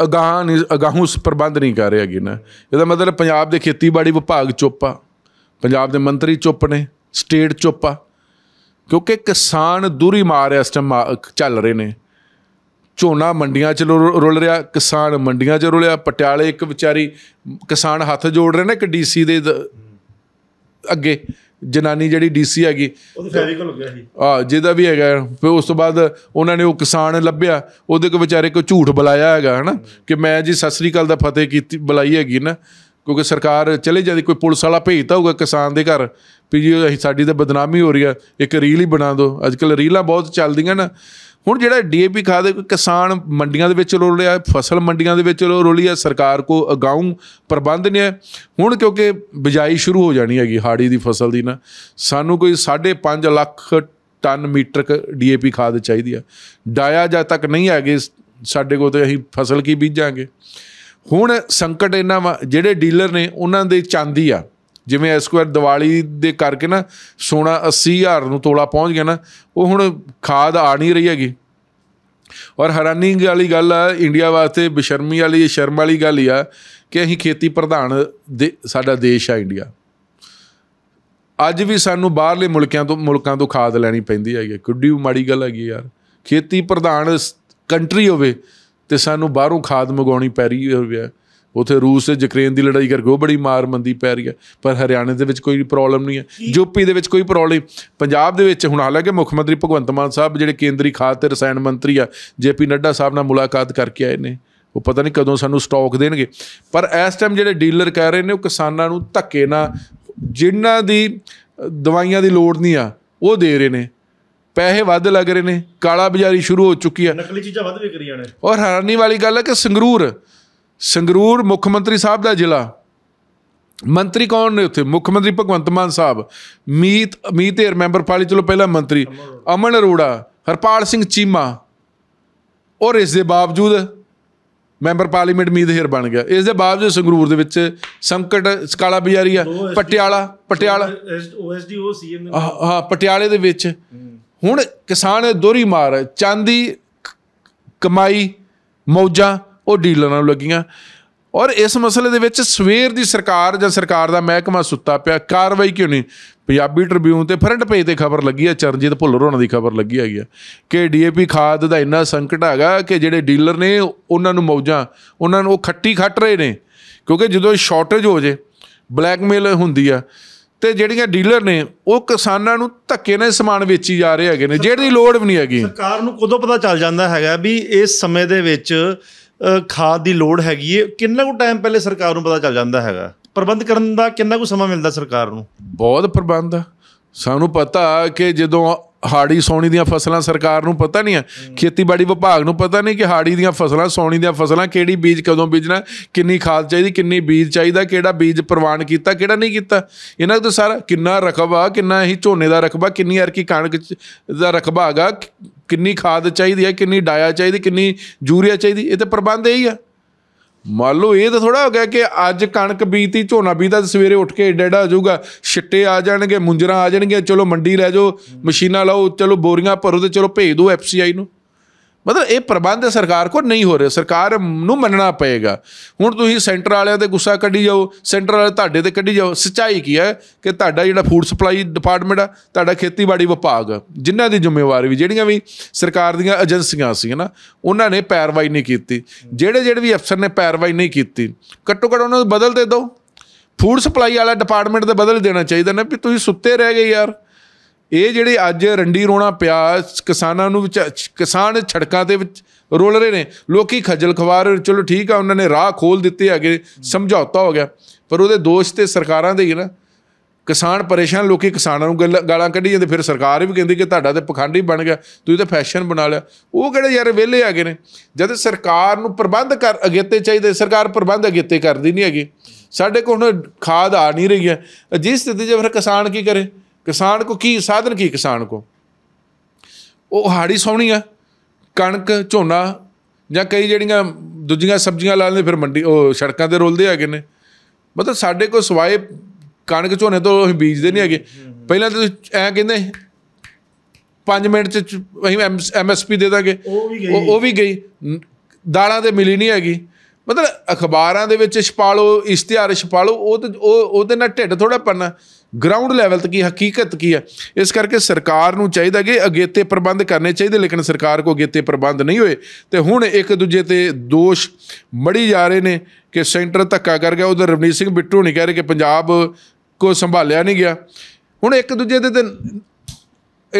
ਅਗਾਹ ਨਹੀਂ ਅਗਾਹੂ ਪ੍ਰਬੰਧ ਨਹੀਂ ਕਰ ਰਹੀ ਹੈਗੀ ਨਾ ਇਹਦਾ ਮਤਲਬ ਪੰਜਾਬ ਦੇ ਖੇਤੀਬਾੜੀ ਵਿਭਾਗ ਚੁੱਪ ਆ ਪੰਜਾਬ ਦੇ ਮੰਤਰੀ ਚੁੱਪ ਨੇ ਸਟੇਟ ਚੁੱਪ ਆ ਕਿਉਂਕਿ ਕਿਸਾਨ ਦੂਰੀ ਮਾਰ ਰਿਹਾ ਟਾਈਮ ਚੱਲ ਰਹੇ ਨੇ ਝੋਨਾ ਮੰਡੀਆਂ 'ਚ ਰੁੱਲ ਰਿਹਾ ਕਿਸਾਨ ਮੰਡੀਆਂ 'ਚ ਰੁੱਲਿਆ ਪਟਿਆਲੇ ਇੱਕ ਵਿਚਾਰੀ ਕਿਸਾਨ ਹੱਥ ਜੋੜ ਰਹੇ ਨੇ ਇੱਕ ਡੀਸੀ ਦੇ ਅੱਗੇ ਜਨਾਨੀ ਜਿਹੜੀ ਡੀਸੀ ਹੈਗੀ ਉਹ ਫੈਵੀਕਲ ਲੱਗਿਆ ਸੀ ਆ ਜਿਹਦਾ ਵੀ ਹੈਗਾ ਫਿਰ ਉਸ ਤੋਂ ਬਾਅਦ ਉਹਨਾਂ ਨੇ ਉਹ ਕਿਸਾਨ ਲੱਭਿਆ ਉਹਦੇ ਕੋ ਵਿਚਾਰੇ ਕੋ ਝੂਠ ਬੁਲਾਇਆ ਹੈਗਾ ਹਨਾ ਕਿ ਮੈਂ ਜੀ ਸਸਰੀਕਲ ਦਾ ਫਤਿਹ ਕੀਤੀ ਬੁਲਾਈ ਹੈਗੀ ਨਾ ਕਿਉਂਕਿ ਸਰਕਾਰ ਚਲੇ ਜਾਂਦੀ ਕੋਈ ਪੁਲਿਸ ਵਾਲਾ ਭੇਜਦਾ ਹੋਊਗਾ ਕਿਸਾਨ ਦੇ ਘਰ ਵੀ ਜੀ ਅਸੀਂ ਸਾਡੀ ਤਾਂ ਬਦਨਾਮੀ ਹੋ ਰਹੀ ਆ ਇੱਕ ਰੀਲ ਹੀ ਬਣਾ ਦਿਓ ਅੱਜ ਕੱਲ ਰੀਲਾਂ ਬਹੁਤ ਚੱਲਦੀਆਂ ਨਾ ਹੁਣ ਜਿਹੜਾ ਡੀਏਪੀ ਖਾਦ ਕਿਸਾਨ ਮੰਡੀਆਂ ਦੇ ਵਿੱਚ ਰੋਲ ਰਿਹਾ ਫਸਲ ਮੰਡੀਆਂ ਦੇ ਵਿੱਚ ਰੋਲੀ ਆ ਸਰਕਾਰ ਕੋ ਅਗਾਉ ਪ੍ਰਬੰਧ ਨਹੀਂ ਹੈ ਹੁਣ ਕਿਉਂਕਿ ਬਿਜਾਈ ਸ਼ੁਰੂ ਹੋ ਜਾਣੀ ਹੈਗੀ ਹਾੜੀ ਦੀ ਫਸਲ ਦੀ ਨਾ ਸਾਨੂੰ ਕੋਈ 5.5 ਲੱਖ ਟਨ ਮੀਟਰ ਡੀਏਪੀ ਖਾਦ ਚਾਹੀਦੀ ਆ ਡਾਇਆ ਜਦ ਤੱਕ ਨਹੀਂ ਆਗੇ ਸਾਡੇ ਕੋਲ ਤੇ ਅਸੀਂ ਫਸਲ ਕੀ ਬੀਜਾਂਗੇ ਹੁਣ ਸੰਕਟ ਇਹਨਾਂ ਜਿਹੜੇ ਡੀਲਰ ਨੇ ਉਹਨਾਂ ਦੇ ਚਾਂਦੀ ਆ ਜਿਵੇਂ ਕੁਆਰ ਦੀਵਾਲੀ ਦੇ ਕਰਕੇ ਨਾ ਸੋਨਾ 80000 ਨੂੰ ਤੋਲਾ ਪਹੁੰਚ ਗਿਆ ਨਾ ਉਹ ਹੁਣ ਖਾਦ ਆ ਨਹੀਂ ਰਹੀ ਹੈਗੀ ਔਰ ਹੈਰਾਨੀ ਵਾਲੀ ਗੱਲ ਆ ਇੰਡੀਆ ਵਾਸਤੇ ਬਸ਼ਰਮੀ ਵਾਲੀ ਸ਼ਰਮ ਵਾਲੀ ਗੱਲ ਆ ਕਿ ਅਸੀਂ ਖੇਤੀ ਪ੍ਰਧਾਨ ਸਾਡਾ ਦੇਸ਼ ਆ ਇੰਡੀਆ ਅੱਜ ਵੀ ਸਾਨੂੰ ਬਾਹਰਲੇ ਮੁਲਕਾਂ ਤੋਂ ਮੁਲਕਾਂ ਤੋਂ ਖਾਦ ਲੈਣੀ ਪੈਂਦੀ ਹੈਗੀ ਕਿੱਡੀ ਮਾੜੀ ਗੱਲ ਹੈਗੀ ਯਾਰ ਖੇਤੀ ਪ੍ਰਧਾਨ ਕੰਟਰੀ ਹੋਵੇ ਤੇ ਸਾਨੂੰ ਬਾਹਰੋਂ ਖਾਦ ਮਗਾਉਣੀ ਪੈ ਰਹੀ ਹੈ ਉਥੇ ਰੂਸ ਤੇ ਜਕਰੇਨ ਦੀ ਲੜਾਈ ਕਰਕੇ ਉਹ ਬੜੀ ਮਾਰ ਮੰਦੀ ਪੈ ਰਹੀ ਹੈ ਪਰ ਹਰਿਆਣੇ ਦੇ ਵਿੱਚ ਕੋਈ ਪ੍ਰੋਬਲਮ ਨਹੀਂ ਹੈ ਯੂਪੀ ਦੇ ਵਿੱਚ ਕੋਈ ਪ੍ਰੋਬਲਮ ਪੰਜਾਬ ਦੇ ਵਿੱਚ ਹੁਣ ਹਾਲਾਂਕਿ ਮੁੱਖ ਮੰਤਰੀ ਭਗਵੰਤ ਮਾਨ ਸਾਹਿਬ ਜਿਹੜੇ ਕੇਂਦਰੀ ਖਾਦ ਤੇ ਰਸਾਇਣ ਮੰਤਰੀ ਆ ਜੇਪੀ ਨੱਡਾ ਸਾਹਿਬ ਨਾਲ ਮੁਲਾਕਾਤ ਕਰਕੇ ਆਏ ਨੇ ਉਹ ਪਤਾ ਨਹੀਂ ਕਦੋਂ ਸਾਨੂੰ ਸਟਾਕ ਦੇਣਗੇ ਪਰ ਇਸ ਟਾਈਮ ਜਿਹੜੇ ਡੀਲਰ ਕਹਿ ਰਹੇ ਨੇ ਉਹ ਕਿਸਾਨਾਂ ਨੂੰ ਧੱਕੇ ਨਾਲ ਜਿਨ੍ਹਾਂ ਦੀ ਦਵਾਈਆਂ ਦੀ ਲੋੜ ਨਹੀਂ ਆ ਉਹ ਦੇ ਰਹੇ ਨੇ ਪੈਸੇ ਵੱਧ ਲੱਗ ਰਹੇ ਨੇ ਕਾਲਾ ਬਾਜ਼ਾਰੀ ਸ਼ੁਰੂ ਹੋ ਚੁੱਕੀ ਹੈ ਨਕਲੀ ਚੀਜ਼ਾਂ ਵੱਧ ਵਿਕ ਰਹੀਆਂ ਨੇ ਔਰ ਹੈਰਾਨੀ ਵਾਲੀ ਗੱਲ ਹੈ ਕਿ ਸੰਗਰੂਰ ਸੰਗਰੂਰ ਮੁੱਖ ਮੰਤਰੀ ਸਾਹਿਬ ਦਾ ਜ਼ਿਲ੍ਹਾ ਮੰਤਰੀ ਕੌਣ ਨੇ ਉੱਥੇ ਮੁੱਖ ਮੰਤਰੀ ਭਗਵੰਤ ਮਾਨ ਸਾਹਿਬ ਮੀਤ ਮੀਤ ਏਰ ਮੈਂਬਰ ਪਾਲੀ ਚਲੋ ਪਹਿਲਾ ਮੰਤਰੀ ਅਮਨ ਅਰੋੜਾ ਹਰਪਾਲ ਸਿੰਘ ਚੀਮਾ ਔਰ ਇਸ ਦੇ ਬਾਵਜੂਦ ਮੈਂਬਰ ਪਾਰਲੀਮੈਂਟ ਮੀਤ ਹੇਰ ਬਣ ਗਿਆ ਇਸ ਦੇ ਬਾਵਜੂਦ ਸੰਗਰੂਰ ਦੇ ਵਿੱਚ ਸੰਕਟ ਸਕਾਲਾ ਬਜ਼ਾਰੀ ਆ ਪਟਿਆਲਾ ਪਟਿਆਲਾ ਓਐਸਡੀ ਉਹ ਸੀਐਮ ਹਾਂ ਪਟਿਆਲੇ ਦੇ ਵਿੱਚ ਹੁਣ ਕਿਸਾਨ ਦੋਰੀ ਮਾਰ ਚਾਂਦੀ ਕਮਾਈ ਮੌਜਾਂ ਉਹ ਡੀਲਰਾਂ ਨੂੰ ਲੱਗੀਆਂ ਔਰ ਇਸ ਮਸਲੇ ਦੇ ਵਿੱਚ ਸਵੇਰ ਦੀ ਸਰਕਾਰ ਜਾਂ ਸਰਕਾਰ ਦਾ ਮਹਿਕਮਾ ਸੁੱਤਾ ਪਿਆ ਕਾਰਵਾਈ ਕਿਉਂ ਨਹੀਂ ਪੰਜਾਬੀ ਟ੍ਰਿਬਿਊਨ ਤੇ ਫਰੰਟ ਪੇਜ ਤੇ ਖਬਰ ਲੱਗੀ ਹੈ ਚਰਨਜੀਤ ਭੁੱਲਰ ਉਹਨਾਂ ਦੀ ਖਬਰ ਲੱਗੀ ਹੈਗੀ ਕਿ ਡੀਏਪੀ ਖਾਦ ਦਾ ਇੰਨਾ ਸੰਕਟ ਹੈਗਾ ਕਿ ਜਿਹੜੇ ਡੀਲਰ ਨੇ ਉਹਨਾਂ ਨੂੰ ਮੌਜਾਂ ਉਹਨਾਂ ਨੂੰ ਉਹ ਖੱਟੀ ਖੱਟ ਰਹੇ ਨੇ ਕਿਉਂਕਿ ਜਦੋਂ ਸ਼ਾਰਟੇਜ ਹੋ ਜੇ ਬਲੈਕਮੇਲ ਹੁੰਦੀ ਆ ਤੇ ਜਿਹੜੀਆਂ ਡੀਲਰ ਨੇ ਉਹ ਕਿਸਾਨਾਂ ਨੂੰ ਧੱਕੇ ਨਾਲ ਸਮਾਨ ਵੇਚੀ ਜਾ ਰਹੇ ਹੈਗੇ ਨੇ ਜਿਹੜੀ ਲੋੜ ਵੀ ਨਹੀਂ ਹੈਗੀ ਸਰਕਾਰ ਨੂੰ ਕਦੋਂ ਪਤਾ ਚੱਲ ਜਾਂਦਾ ਹੈਗਾ ਵੀ ਇਸ ਸਮੇਂ ਦੇ ਵਿੱਚ ਖਾਦ ਦੀ ਲੋੜ ਹੈਗੀ ਹੈ ਕਿੰਨਾ ਕੁ ਟਾਈਮ ਪਹਿਲੇ ਸਰਕਾਰ ਨੂੰ ਪਤਾ ਚੱਲ ਜਾਂਦਾ ਹੈਗਾ ਪ੍ਰਬੰਧ ਕਰਨ ਦਾ ਕਿੰਨਾ ਕੁ ਸਮਾਂ ਮਿਲਦਾ ਸਰਕਾਰ ਨੂੰ ਬਹੁਤ ਪ੍ਰਬੰਧ ਸਾਨੂੰ ਪਤਾ ਕਿ ਜਦੋਂ ਹਾੜੀ ਸੋਣੀ ਦੀਆਂ ਫਸਲਾਂ ਸਰਕਾਰ ਨੂੰ ਪਤਾ ਨਹੀਂ ਹੈ ਖੇਤੀਬਾੜੀ ਵਿਭਾਗ ਨੂੰ ਪਤਾ ਨਹੀਂ ਕਿ ਹਾੜੀ ਦੀਆਂ ਫਸਲਾਂ ਸੋਣੀ ਦੀਆਂ ਫਸਲਾਂ ਕਿਹੜੀ ਬੀਜ ਕਦੋਂ ਬੀਜਣਾ ਕਿੰਨੀ ਖਾਦ ਚਾਹੀਦੀ ਕਿੰਨੀ ਬੀਜ ਚਾਹੀਦਾ ਕਿਹੜਾ ਬੀਜ ਪ੍ਰਵਾਨ ਕੀਤਾ ਕਿਹੜਾ ਨਹੀਂ ਕੀਤਾ ਇਹਨਾਂ ਦਾ ਸਾਰਾ ਕਿੰਨਾ ਰਕਬਾ ਕਿੰਨਾ ਹੀ ਝੋਨੇ ਦਾ ਰਕਬਾ ਕਿੰਨੀ ਅਰਕੀ ਕਣਕ ਦਾ ਰਕਬਾ ਹੈਗਾ ਕਿੰਨੀ ਖਾਦ ਚਾਹੀਦੀ ਹੈ ਕਿੰਨੀ ਡਾਇਆ ਚਾਹੀਦੀ ਕਿੰਨੀ ਯੂਰੀਆ ਚਾਹੀਦੀ ਇਹ ਤੇ ਪ੍ਰਬੰਧ ਇਹੀ ਆ ਮੰਨ ਲਓ ਇਹ ਤਾਂ ਥੋੜਾ ਹੋ ਗਿਆ ਕਿ ਅੱਜ ਕਣਕ ਬੀਤੀ ਝੋਨਾ ਤੇ ਸਵੇਰੇ ਉੱਠ ਕੇ ਡੇਡਾ ਆ ਜਾਊਗਾ ਛਿੱਟੇ ਆ ਜਾਣਗੇ ਮੁੰਜਰਾ ਆ ਜਾਣਗੇ ਚਲੋ ਮੰਡੀ ਲੈ ਜਾਓ ਮਸ਼ੀਨਾਂ ਲਾਓ ਚਲੋ ਬੋਰੀਆਂ ਭਰੋ ਤੇ ਚਲੋ ਭੇਜ ਦਿਓ ਐਫਸੀਆਈ ਨੂੰ ਮਤਲਬ ਇਹ ਪ੍ਰਬੰਧ ਸਰਕਾਰ ਕੋ ਨਹੀਂ ਹੋ ਰਿਹਾ ਸਰਕਾਰ ਨੂੰ ਮੰਨਣਾ ਪਏਗਾ ਹੁਣ ਤੁਸੀਂ ਸੈਂਟਰ ਵਾਲਿਆਂ ਤੇ ਗੁੱਸਾ ਕੱਢੀ ਜਾਓ ਸੈਂਟਰ ਵਾਲੇ ਤੁਹਾਡੇ ਤੇ ਕੱਢੀ ਜਾਓ ਸੱਚਾਈ ਕੀ ਹੈ ਕਿ ਤੁਹਾਡਾ ਜਿਹੜਾ ਫੂਡ ਸਪਲਾਈ ਡਿਪਾਰਟਮੈਂਟ ਆ ਤੁਹਾਡਾ ਖੇਤੀਬਾੜੀ ਵਿਭਾਗ ਜਿਨ੍ਹਾਂ ਦੀ ਜ਼ਿੰਮੇਵਾਰੀ ਵੀ ਜਿਹੜੀਆਂ ਵੀ ਸਰਕਾਰ ਦੀਆਂ ਏਜੰਸੀਆਂ ਸੀ ਨਾ ਉਹਨਾਂ ਨੇ ਪੈਰਵਾਈ ਨਹੀਂ ਕੀਤੀ ਜਿਹੜੇ ਜਿਹੜੇ ਵੀ ਅਫਸਰ ਨੇ ਪੈਰਵਾਈ ਨਹੀਂ ਕੀਤੀ ਘੱਟੋ ਘੱਟ ਉਹਨਾਂ ਨੂੰ ਬਦਲ ਦੇ ਦਿਓ ਫੂਡ ਸਪਲਾਈ ਵਾਲਾ ਡਿਪਾਰਟਮੈਂਟ ਦੇ ਬਦਲ ਦੇਣਾ ਚਾਹੀਦਾ ਨਾ ਵੀ ਤੁਸੀਂ ਸੁੱਤੇ ਰਹਿ ਗਏ ਯਾਰ ਇਹ ਜਿਹੜੇ ਅੱਜ ਰੰਡੀ ਰੋਣਾ ਪਿਆ ਕਿਸਾਨਾਂ ਨੂੰ ਕਿਸਾਨ ਛੜਕਾਂ ਦੇ ਵਿੱਚ ਰੋਲ ਰਹੇ ਨੇ ਲੋਕੀ ਖੱਜਲ ਖਵਾਰ ਚਲੋ ਠੀਕ ਆ ਉਹਨਾਂ ਨੇ ਰਾਹ ਖੋਲ ਦਿੱਤੇ ਹੈਗੇ ਸਮਝੌਤਾ ਹੋ ਗਿਆ ਪਰ ਉਹਦੇ ਦੋਸ਼ ਤੇ ਸਰਕਾਰਾਂ ਦੇ ਹੀ ਨਾ ਕਿਸਾਨ ਪਰੇਸ਼ਾਨ ਲੋਕੀ ਕਿਸਾਨਾਂ ਨੂੰ ਗਾਲਾਂ ਕੱਢੀ ਜਾਂਦੇ ਫਿਰ ਸਰਕਾਰ ਵੀ ਕਹਿੰਦੀ ਕਿ ਤੁਹਾਡਾ ਤੇ ਪਖੰਡ ਹੀ ਬਣ ਗਿਆ ਤੁਸੀਂ ਤਾਂ ਫੈਸ਼ਨ ਬਣਾ ਲਿਆ ਉਹ ਕਿਹੜੇ ਯਾਰ ਵਿਹਲੇ ਆਗੇ ਨੇ ਜਦ ਸਰਕਾਰ ਨੂੰ ਪ੍ਰਬੰਧ ਕਰ ਅਗੇਤੇ ਚਾਹੀਦੇ ਸਰਕਾਰ ਪ੍ਰਬੰਧ ਅਗੇਤੇ ਕਰਦੀ ਨਹੀਂ ਹੈਗੀ ਸਾਡੇ ਕੋਲ ਹੁਣ ਖਾਦ ਆ ਨਹੀਂ ਰਹੀ ਹੈ ਜਿਸ ਸਥਿਤੀ 'ਚ ਫਿਰ ਕਿਸਾਨ ਕੀ ਕਰੇ ਕਿਸਾਨ ਕੋ ਕੀ ਸਾਧਨ ਕੀ ਕਿਸਾਨ ਕੋ ਉਹ ਹਾੜੀ ਸੌਣੀ ਆ ਕਣਕ ਝੋਨਾ ਜਾਂ ਕਈ ਜਿਹੜੀਆਂ ਦੂਜੀਆਂ ਸਬਜ਼ੀਆਂ ਲਾ ਲੈਂਦੇ ਫਿਰ ਮੰਡੀ ਉਹ ਸੜਕਾਂ ਤੇ ਰੋਲਦੇ ਆਗੇ ਨੇ ਮਤਲਬ ਸਾਡੇ ਕੋਲ ਸਵਾਏ ਕਣਕ ਝੋਨੇ ਤੋਂ ਅਸੀਂ ਬੀਜਦੇ ਨਹੀਂ ਹੈਗੇ ਪਹਿਲਾਂ ਤੇ ਐ ਕਹਿੰਦੇ 5 ਮਿੰਟ ਚ ਅਸੀਂ ਐਮਐਸਪੀ ਦੇ ਦਾਂਗੇ ਉਹ ਵੀ ਗਈ ਦਾਲਾਂ ਤੇ ਮਿਲੀ ਨਹੀਂ ਹੈਗੀ ਮਤਲਬ ਅਖਬਾਰਾਂ ਦੇ ਵਿੱਚ ਛਪਾਲੋ ਇਸ਼ਤਿਹਾਰ ਛਪਾਲੋ ਉਹ ਤੇ ਉਹ ਉਹਦੇ ਨਾਲ ਢਿੱਡ ਥੋੜਾ ਪੰਨਾ ਗਰਾਊਂਡ ਲੈਵਲ ਤੇ ਕੀ ਹਕੀਕਤ ਕੀ ਹੈ ਇਸ ਕਰਕੇ ਸਰਕਾਰ ਨੂੰ ਚਾਹੀਦਾ ਕਿ ਅਗੇਤੇ ਪ੍ਰਬੰਧ ਕਰਨੇ ਚਾਹੀਦੇ ਲੇਕਿਨ ਸਰਕਾਰ ਕੋ ਅਗੇਤੇ ਪ੍ਰਬੰਧ ਨਹੀਂ ਹੋਏ ਤੇ ਹੁਣ ਇੱਕ ਦੂਜੇ ਤੇ ਦੋਸ਼ ਮੜੀ ਜਾ ਰਹੇ ਨੇ ਕਿ ਸੈਂਟਰ ਧੱਕਾ ਕਰ ਗਿਆ ਉਧਰ ਰਵਨੀਤ ਸਿੰਘ ਬਿੱਟੂ ਨਹੀਂ ਕਹਿ ਰਹੇ ਕਿ ਪੰਜਾਬ ਕੋ ਸੰਭਾਲਿਆ ਨਹੀਂ ਗਿਆ ਹੁਣ ਇੱਕ ਦੂਜੇ ਦੇ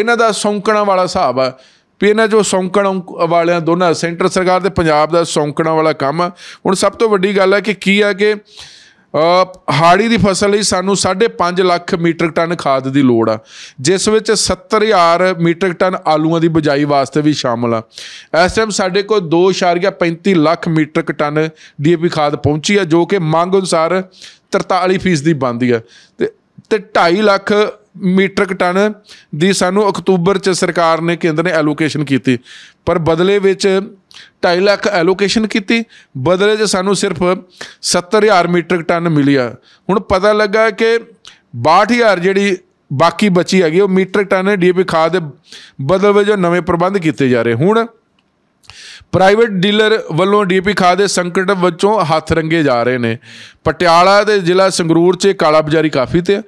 ਇਹਨਾਂ ਦਾ ਸੌਂਕਣਾ ਵਾਲਾ ਹਿਸਾਬ ਆ ਵੀ ਇਹਨਾਂ ਜੋ ਸੌਂਕਣ ਵਾਲਿਆਂ ਦੋਨਾਂ ਸੈਂਟਰ ਸਰਕਾਰ ਤੇ ਪੰਜਾਬ ਦਾ ਸੌਂਕਣਾ ਵਾਲਾ ਕੰਮ ਹੁਣ ਸਭ ਤੋਂ ਵੱਡੀ ਗੱਲ ਹੈ ਕਿ ਕੀ ਹੈ ਕਿ ਹਾੜੀ ਦੀ ਫਸਲ ਲਈ ਸਾਨੂੰ 5.5 ਲੱਖ ਮੀਟਰ ਟਨ ਖਾਦ ਦੀ ਲੋੜ ਆ ਜਿਸ ਵਿੱਚ 70000 ਮੀਟਰ ਟਨ ਆਲੂਆਂ ਦੀ ਬਜਾਈ ਵਾਸਤੇ ਵੀ ਸ਼ਾਮਲ ਆ ਇਸ ਟਾਈਮ ਸਾਡੇ ਕੋਲ 2.35 ਲੱਖ ਮੀਟਰ ਟਨ ਡੀਏਪੀ ਖਾਦ ਪਹੁੰਚੀ ਆ ਜੋ ਕਿ ਮੰਗ ਅਨੁਸਾਰ 43% ਦੀ ਬੰਦੀ ਆ ਤੇ ਤੇ 2.5 ਲੱਖ ਮੀਟ੍ਰਿਕ ਟਨ ਦੀ ਸਾਨੂੰ ਅਕਤੂਬਰ ਚ ਸਰਕਾਰ ਨੇ ਕੇਂਦਰ ਨੇ ਐਲੋਕੇਸ਼ਨ ਕੀਤੀ ਪਰ ਬਦਲੇ ਵਿੱਚ 2.5 ਲੱਖ ਐਲੋਕੇਸ਼ਨ ਕੀਤੀ ਬਦਲੇ 'ਚ ਸਾਨੂੰ ਸਿਰਫ 70000 ਮੀਟ੍ਰਿਕ ਟਨ ਮਿਲਿਆ ਹੁਣ ਪਤਾ ਲੱਗਾ ਕਿ 62000 ਜਿਹੜੀ ਬਾਕੀ ਬਚੀ ਹੈਗੀ ਉਹ ਮੀਟ੍ਰਿਕ ਟਨ ਡੀਏਪੀ ਖਾਦ ਦੇ ਬਦਲ ਵਜੋਂ ਨਵੇਂ ਪ੍ਰਬੰਧ ਕੀਤੇ ਜਾ ਰਹੇ ਹੁਣ ਪ੍ਰਾਈਵੇਟ ਡੀਲਰ ਵੱਲੋਂ ਡੀਪੀ ਖਾਦ ਦੇ ਸੰਕਟ ਵਿੱਚੋਂ ਹੱਥ ਰੰਗੇ ਜਾ ਰਹੇ ਨੇ ਪਟਿਆਲਾ ਦੇ ਜ਼ਿਲ੍ਹਾ ਸੰਗਰੂਰ 'ਚ ਕਾਲਾ ਬਜ਼ਾਰੀ ਕਾਫੀ ਤੇ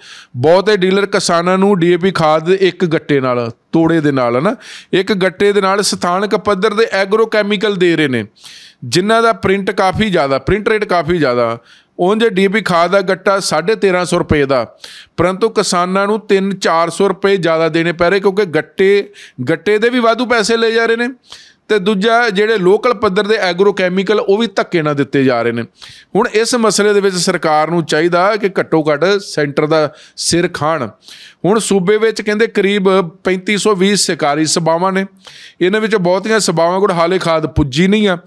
ਬਹੁਤੇ ਡੀਲਰ ਕਿਸਾਨਾਂ ਨੂੰ ਡੀਪੀ ਖਾਦ ਦੇ ਇੱਕ ਗੱਟੇ ਨਾਲ ਤੋੜੇ ਦੇ ਨਾਲ ਨਾ ਇੱਕ ਗੱਟੇ ਦੇ ਨਾਲ ਸਥਾਨਕ ਪੱਧਰ ਦੇ ਐਗਰੋ ਕੈਮੀਕਲ ਦੇ ਰਹੇ ਨੇ ਜਿਨ੍ਹਾਂ ਦਾ ਪ੍ਰਿੰਟ ਕਾਫੀ ਜ਼ਿਆਦਾ ਪ੍ਰਿੰਟ ਰੇਟ ਕਾਫੀ ਜ਼ਿਆਦਾ ਉਂਝ ਡੀਪੀ ਖਾਦ ਦਾ ਗੱਟਾ 1350 ਰੁਪਏ ਦਾ ਪਰੰਤੂ ਕਿਸਾਨਾਂ ਨੂੰ 3-400 ਰੁਪਏ ਜ਼ਿਆਦਾ ਦੇਣੇ ਪੈ ਰਹੇ ਕਿਉਂਕਿ ਗੱਟੇ ਗੱਟੇ ਦੇ ਵੀ ਵਾਧੂ ਪੈਸੇ ਲੈ ਜਾ ਰਹੇ ਨੇ ਤੇ ਦੂਜਾ ਜਿਹੜੇ ਲੋਕਲ ਪੱਧਰ ਦੇ ਐਗਰੋ ਕੈਮੀਕਲ ਉਹ ਵੀ ਧੱਕੇ ਨਾਲ ਦਿੱਤੇ ਜਾ ਰਹੇ ਨੇ ਹੁਣ ਇਸ ਮਸਲੇ ਦੇ ਵਿੱਚ ਸਰਕਾਰ ਨੂੰ ਚਾਹੀਦਾ ਕਿ ਘੱਟੋ ਘੱਟ ਸੈਂਟਰ ਦਾ ਸਿਰ ਖਾਣ ਹੁਣ ਸੂਬੇ ਵਿੱਚ ਕਹਿੰਦੇ ਕਰੀਬ 3520 ਸਰਕਾਰੀ ਸਭਾਵਾਂ ਨੇ ਇਹਨਾਂ ਵਿੱਚ ਬਹੁਤੀਆਂ ਸਭਾਵਾਂ ਕੋਲ ਹਾਲੇ ਖਾਦ ਪੁੱਜੀ ਨਹੀਂ ਆ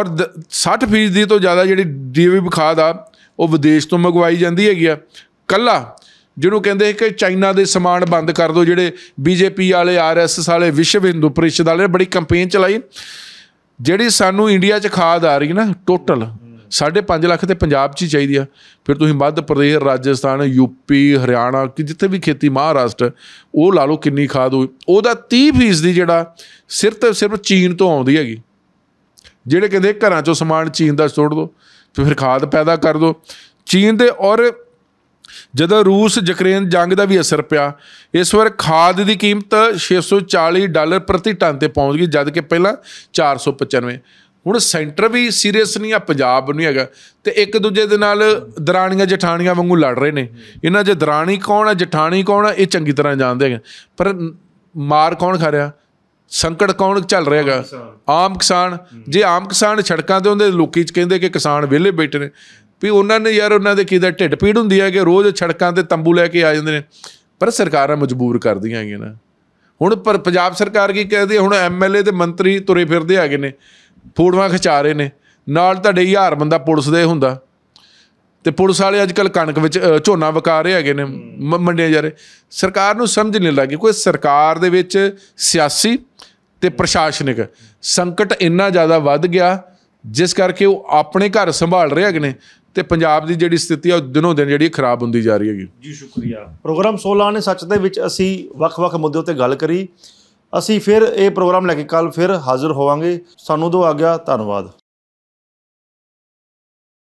ਔਰ 60% ਤੋਂ ਜ਼ਿਆਦਾ ਜਿਹੜੀ ਡੀਵੀ ਖਾਦ ਆ ਉਹ ਵਿਦੇਸ਼ ਤੋਂ ਮੰਗਵਾਈ ਜਾਂਦੀ ਹੈਗੀ ਆ ਕੱਲਾ ਜਿਹਨੂੰ ਕਹਿੰਦੇ ਕਿ ਚਾਈਨਾ ਦੇ ਸਮਾਨ ਬੰਦ ਕਰ ਦਿਓ ਜਿਹੜੇ ਬੀਜੇਪੀ ਵਾਲੇ ਆਰਐਸਐਸ ਵਾਲੇ ਵਿਸ਼ਵ ਹਿੰਦੂ ਪਰਿਸ਼ਦ ਵਾਲੇ ਬੜੀ ਕੈਂਪੇਨ ਚਲਾਈ ਜਿਹੜੀ ਸਾਨੂੰ ਇੰਡੀਆ 'ਚ ਖਾਦ ਆ ਰਹੀ ਹੈ ਨਾ ਟੋਟਲ 5.5 ਲੱਖ ਤੇ ਪੰਜਾਬ 'ਚ ਹੀ ਚਾਹੀਦੀ ਆ ਫਿਰ ਤੁਸੀਂ ਮੱਧ ਪ੍ਰਦੇਸ਼ ਰਾਜਸਥਾਨ ਯੂਪੀ ਹਰਿਆਣਾ ਕਿ ਜਿੱਥੇ ਵੀ ਖੇਤੀ ਮਹਾਰਾਸ਼ਟਰ ਉਹ ਲਾ ਲਓ ਕਿੰਨੀ ਖਾਦ ਹੋਈ ਉਹਦਾ 30% ਦੀ ਜਿਹੜਾ ਸਿਰਫ ਤੇ ਸਿਰਫ ਚੀਨ ਤੋਂ ਆਉਂਦੀ ਹੈਗੀ ਜਿਹੜੇ ਕਹਿੰਦੇ ਘਰਾਂ 'ਚੋਂ ਸਮਾਨ ਚੀਨ ਦਾ ਛੋੜ ਦੋ ਤੇ ਫਿਰ ਖਾਦ ਪੈਦਾ ਕਰ ਦੋ ਚੀਨ ਦੇ ਔਰ ਜਦੋਂ ਰੂਸ ਜਕਰੇਨ ਜੰਗ ਦਾ ਵੀ ਅਸਰ ਪਿਆ ਇਸ ਵਾਰ ਖਾਦ ਦੀ ਕੀਮਤ 640 ਡਾਲਰ ਪ੍ਰਤੀ ਟਨ ਤੇ ਪਹੁੰਚ ਗਈ ਜਦ ਕਿ ਪਹਿਲਾਂ 495 ਹੁਣ ਸੈਂਟਰ ਵੀ ਸੀਰੀਅਸ ਨਹੀਂ ਆ ਪੰਜਾਬ ਨਹੀਂ ਹੈਗਾ ਤੇ ਇੱਕ ਦੂਜੇ ਦੇ ਨਾਲ ਦਰਾਣੀਆਂ ਜਠਾਣੀਆਂ ਵਾਂਗੂ ਲੜ ਰਹੇ ਨੇ ਇਹਨਾਂ ਦੇ ਦਰਾਣੀ ਕੌਣ ਹੈ ਜਠਾਣੀ ਕੌਣ ਹੈ ਇਹ ਚੰਗੀ ਤਰ੍ਹਾਂ ਜਾਣਦੇ ਹੈਗੇ ਪਰ ਮਾਰ ਕੌਣ ਖਾ ਰਿਹਾ ਸੰਕਟ ਕੌਣ ਚੱਲ ਰਿਹਾ ਹੈਗਾ ਆਮ ਕਿਸਾਨ ਜੇ ਆਮ ਕਿਸਾਨ ਛੜਕਾਂ ਤੇ ਹੁੰਦੇ ਲੋਕੀ ਕਹਿੰਦੇ ਕਿ ਕਿਸਾਨ ਵਿਹਲੇ ਬੈਠੇ ਨੇ ਵੀ ਉਹਨਾਂ ਨੇ ਯਾਰ ਉਹਨਾਂ ਦੇ ਕਿਹਦਾ ਢਿੱਡ ਪੀੜ ਹੁੰਦੀ ਹੈ ਕਿ ਰੋਜ਼ ਛੜਕਾਂ ਤੇ ਤੰਬੂ ਲੈ ਕੇ ਆ ਜਾਂਦੇ ਨੇ ਪਰ ਸਰਕਾਰਾਂ ਮਜਬੂਰ ਕਰਦੀਆਂ ਹੈਗੀਆਂ ਨਾ ਹੁਣ ਪਰ ਪੰਜਾਬ ਸਰਕਾਰ ਕੀ ਕਹਦੀ ਹੁਣ ਐਮਐਲਏ ਤੇ ਮੰਤਰੀ ਤੁਰੇ ਫਿਰਦੇ ਹੈਗੇ ਨੇ ਫੋੜਵਾ ਖਿਚਾ ਰਹੇ ਨੇ ਨਾਲ ਤੁਹਾਡੇ ਹਜ਼ਾਰ ਬੰਦਾ ਪੁਲਿਸ ਦੇ ਹੁੰਦਾ ਤੇ ਪੁਲਿਸ ਵਾਲੇ ਅੱਜ ਕੱਲ ਕਣਕ ਵਿੱਚ ਝੋਨਾ ਵਕਾ ਰਹੇ ਹੈਗੇ ਨੇ ਮੰਡੀਆਂ ਜਾ ਰਹੇ ਸਰਕਾਰ ਨੂੰ ਸਮਝ ਨਹੀਂ ਲੱਗੀ ਕੋਈ ਸਰਕਾਰ ਦੇ ਵਿੱਚ ਸਿਆਸੀ ਤੇ ਪ੍ਰਸ਼ਾਸਨਿਕ ਸੰਕਟ ਇੰਨਾ ਜ਼ਿਆਦਾ ਵੱਧ ਗਿਆ ਜਿਸ ਕਰਕੇ ਉਹ ਆਪਣੇ ਘਰ ਸੰਭਾਲ ਰਹੇ ਹੈਗੇ ਨੇ ਤੇ ਪੰਜਾਬ ਦੀ ਜਿਹੜੀ ਸਥਿਤੀ ਆ ਦਿਨੋਂ ਦਿਨ ਜਿਹੜੀ ਖਰਾਬ ਹੁੰਦੀ ਜਾ ਰਹੀ ਹੈਗੀ ਜੀ ਸ਼ੁਕਰੀਆ ਪ੍ਰੋਗਰਾਮ 16 ਨੇ ਸੱਚ ਦੇ ਵਿੱਚ ਅਸੀਂ ਵੱਖ-ਵੱਖ ਮੁੱਦਿਆਂ ਤੇ ਗੱਲ ਕਰੀ ਅਸੀਂ ਫਿਰ ਇਹ ਪ੍ਰੋਗਰਾਮ ਲੈ ਕੇ ਕੱਲ ਫਿਰ ਹਾਜ਼ਰ ਹੋਵਾਂਗੇ ਸਾਨੂੰ ਦੋ ਆਗਿਆ ਧੰਨਵਾਦ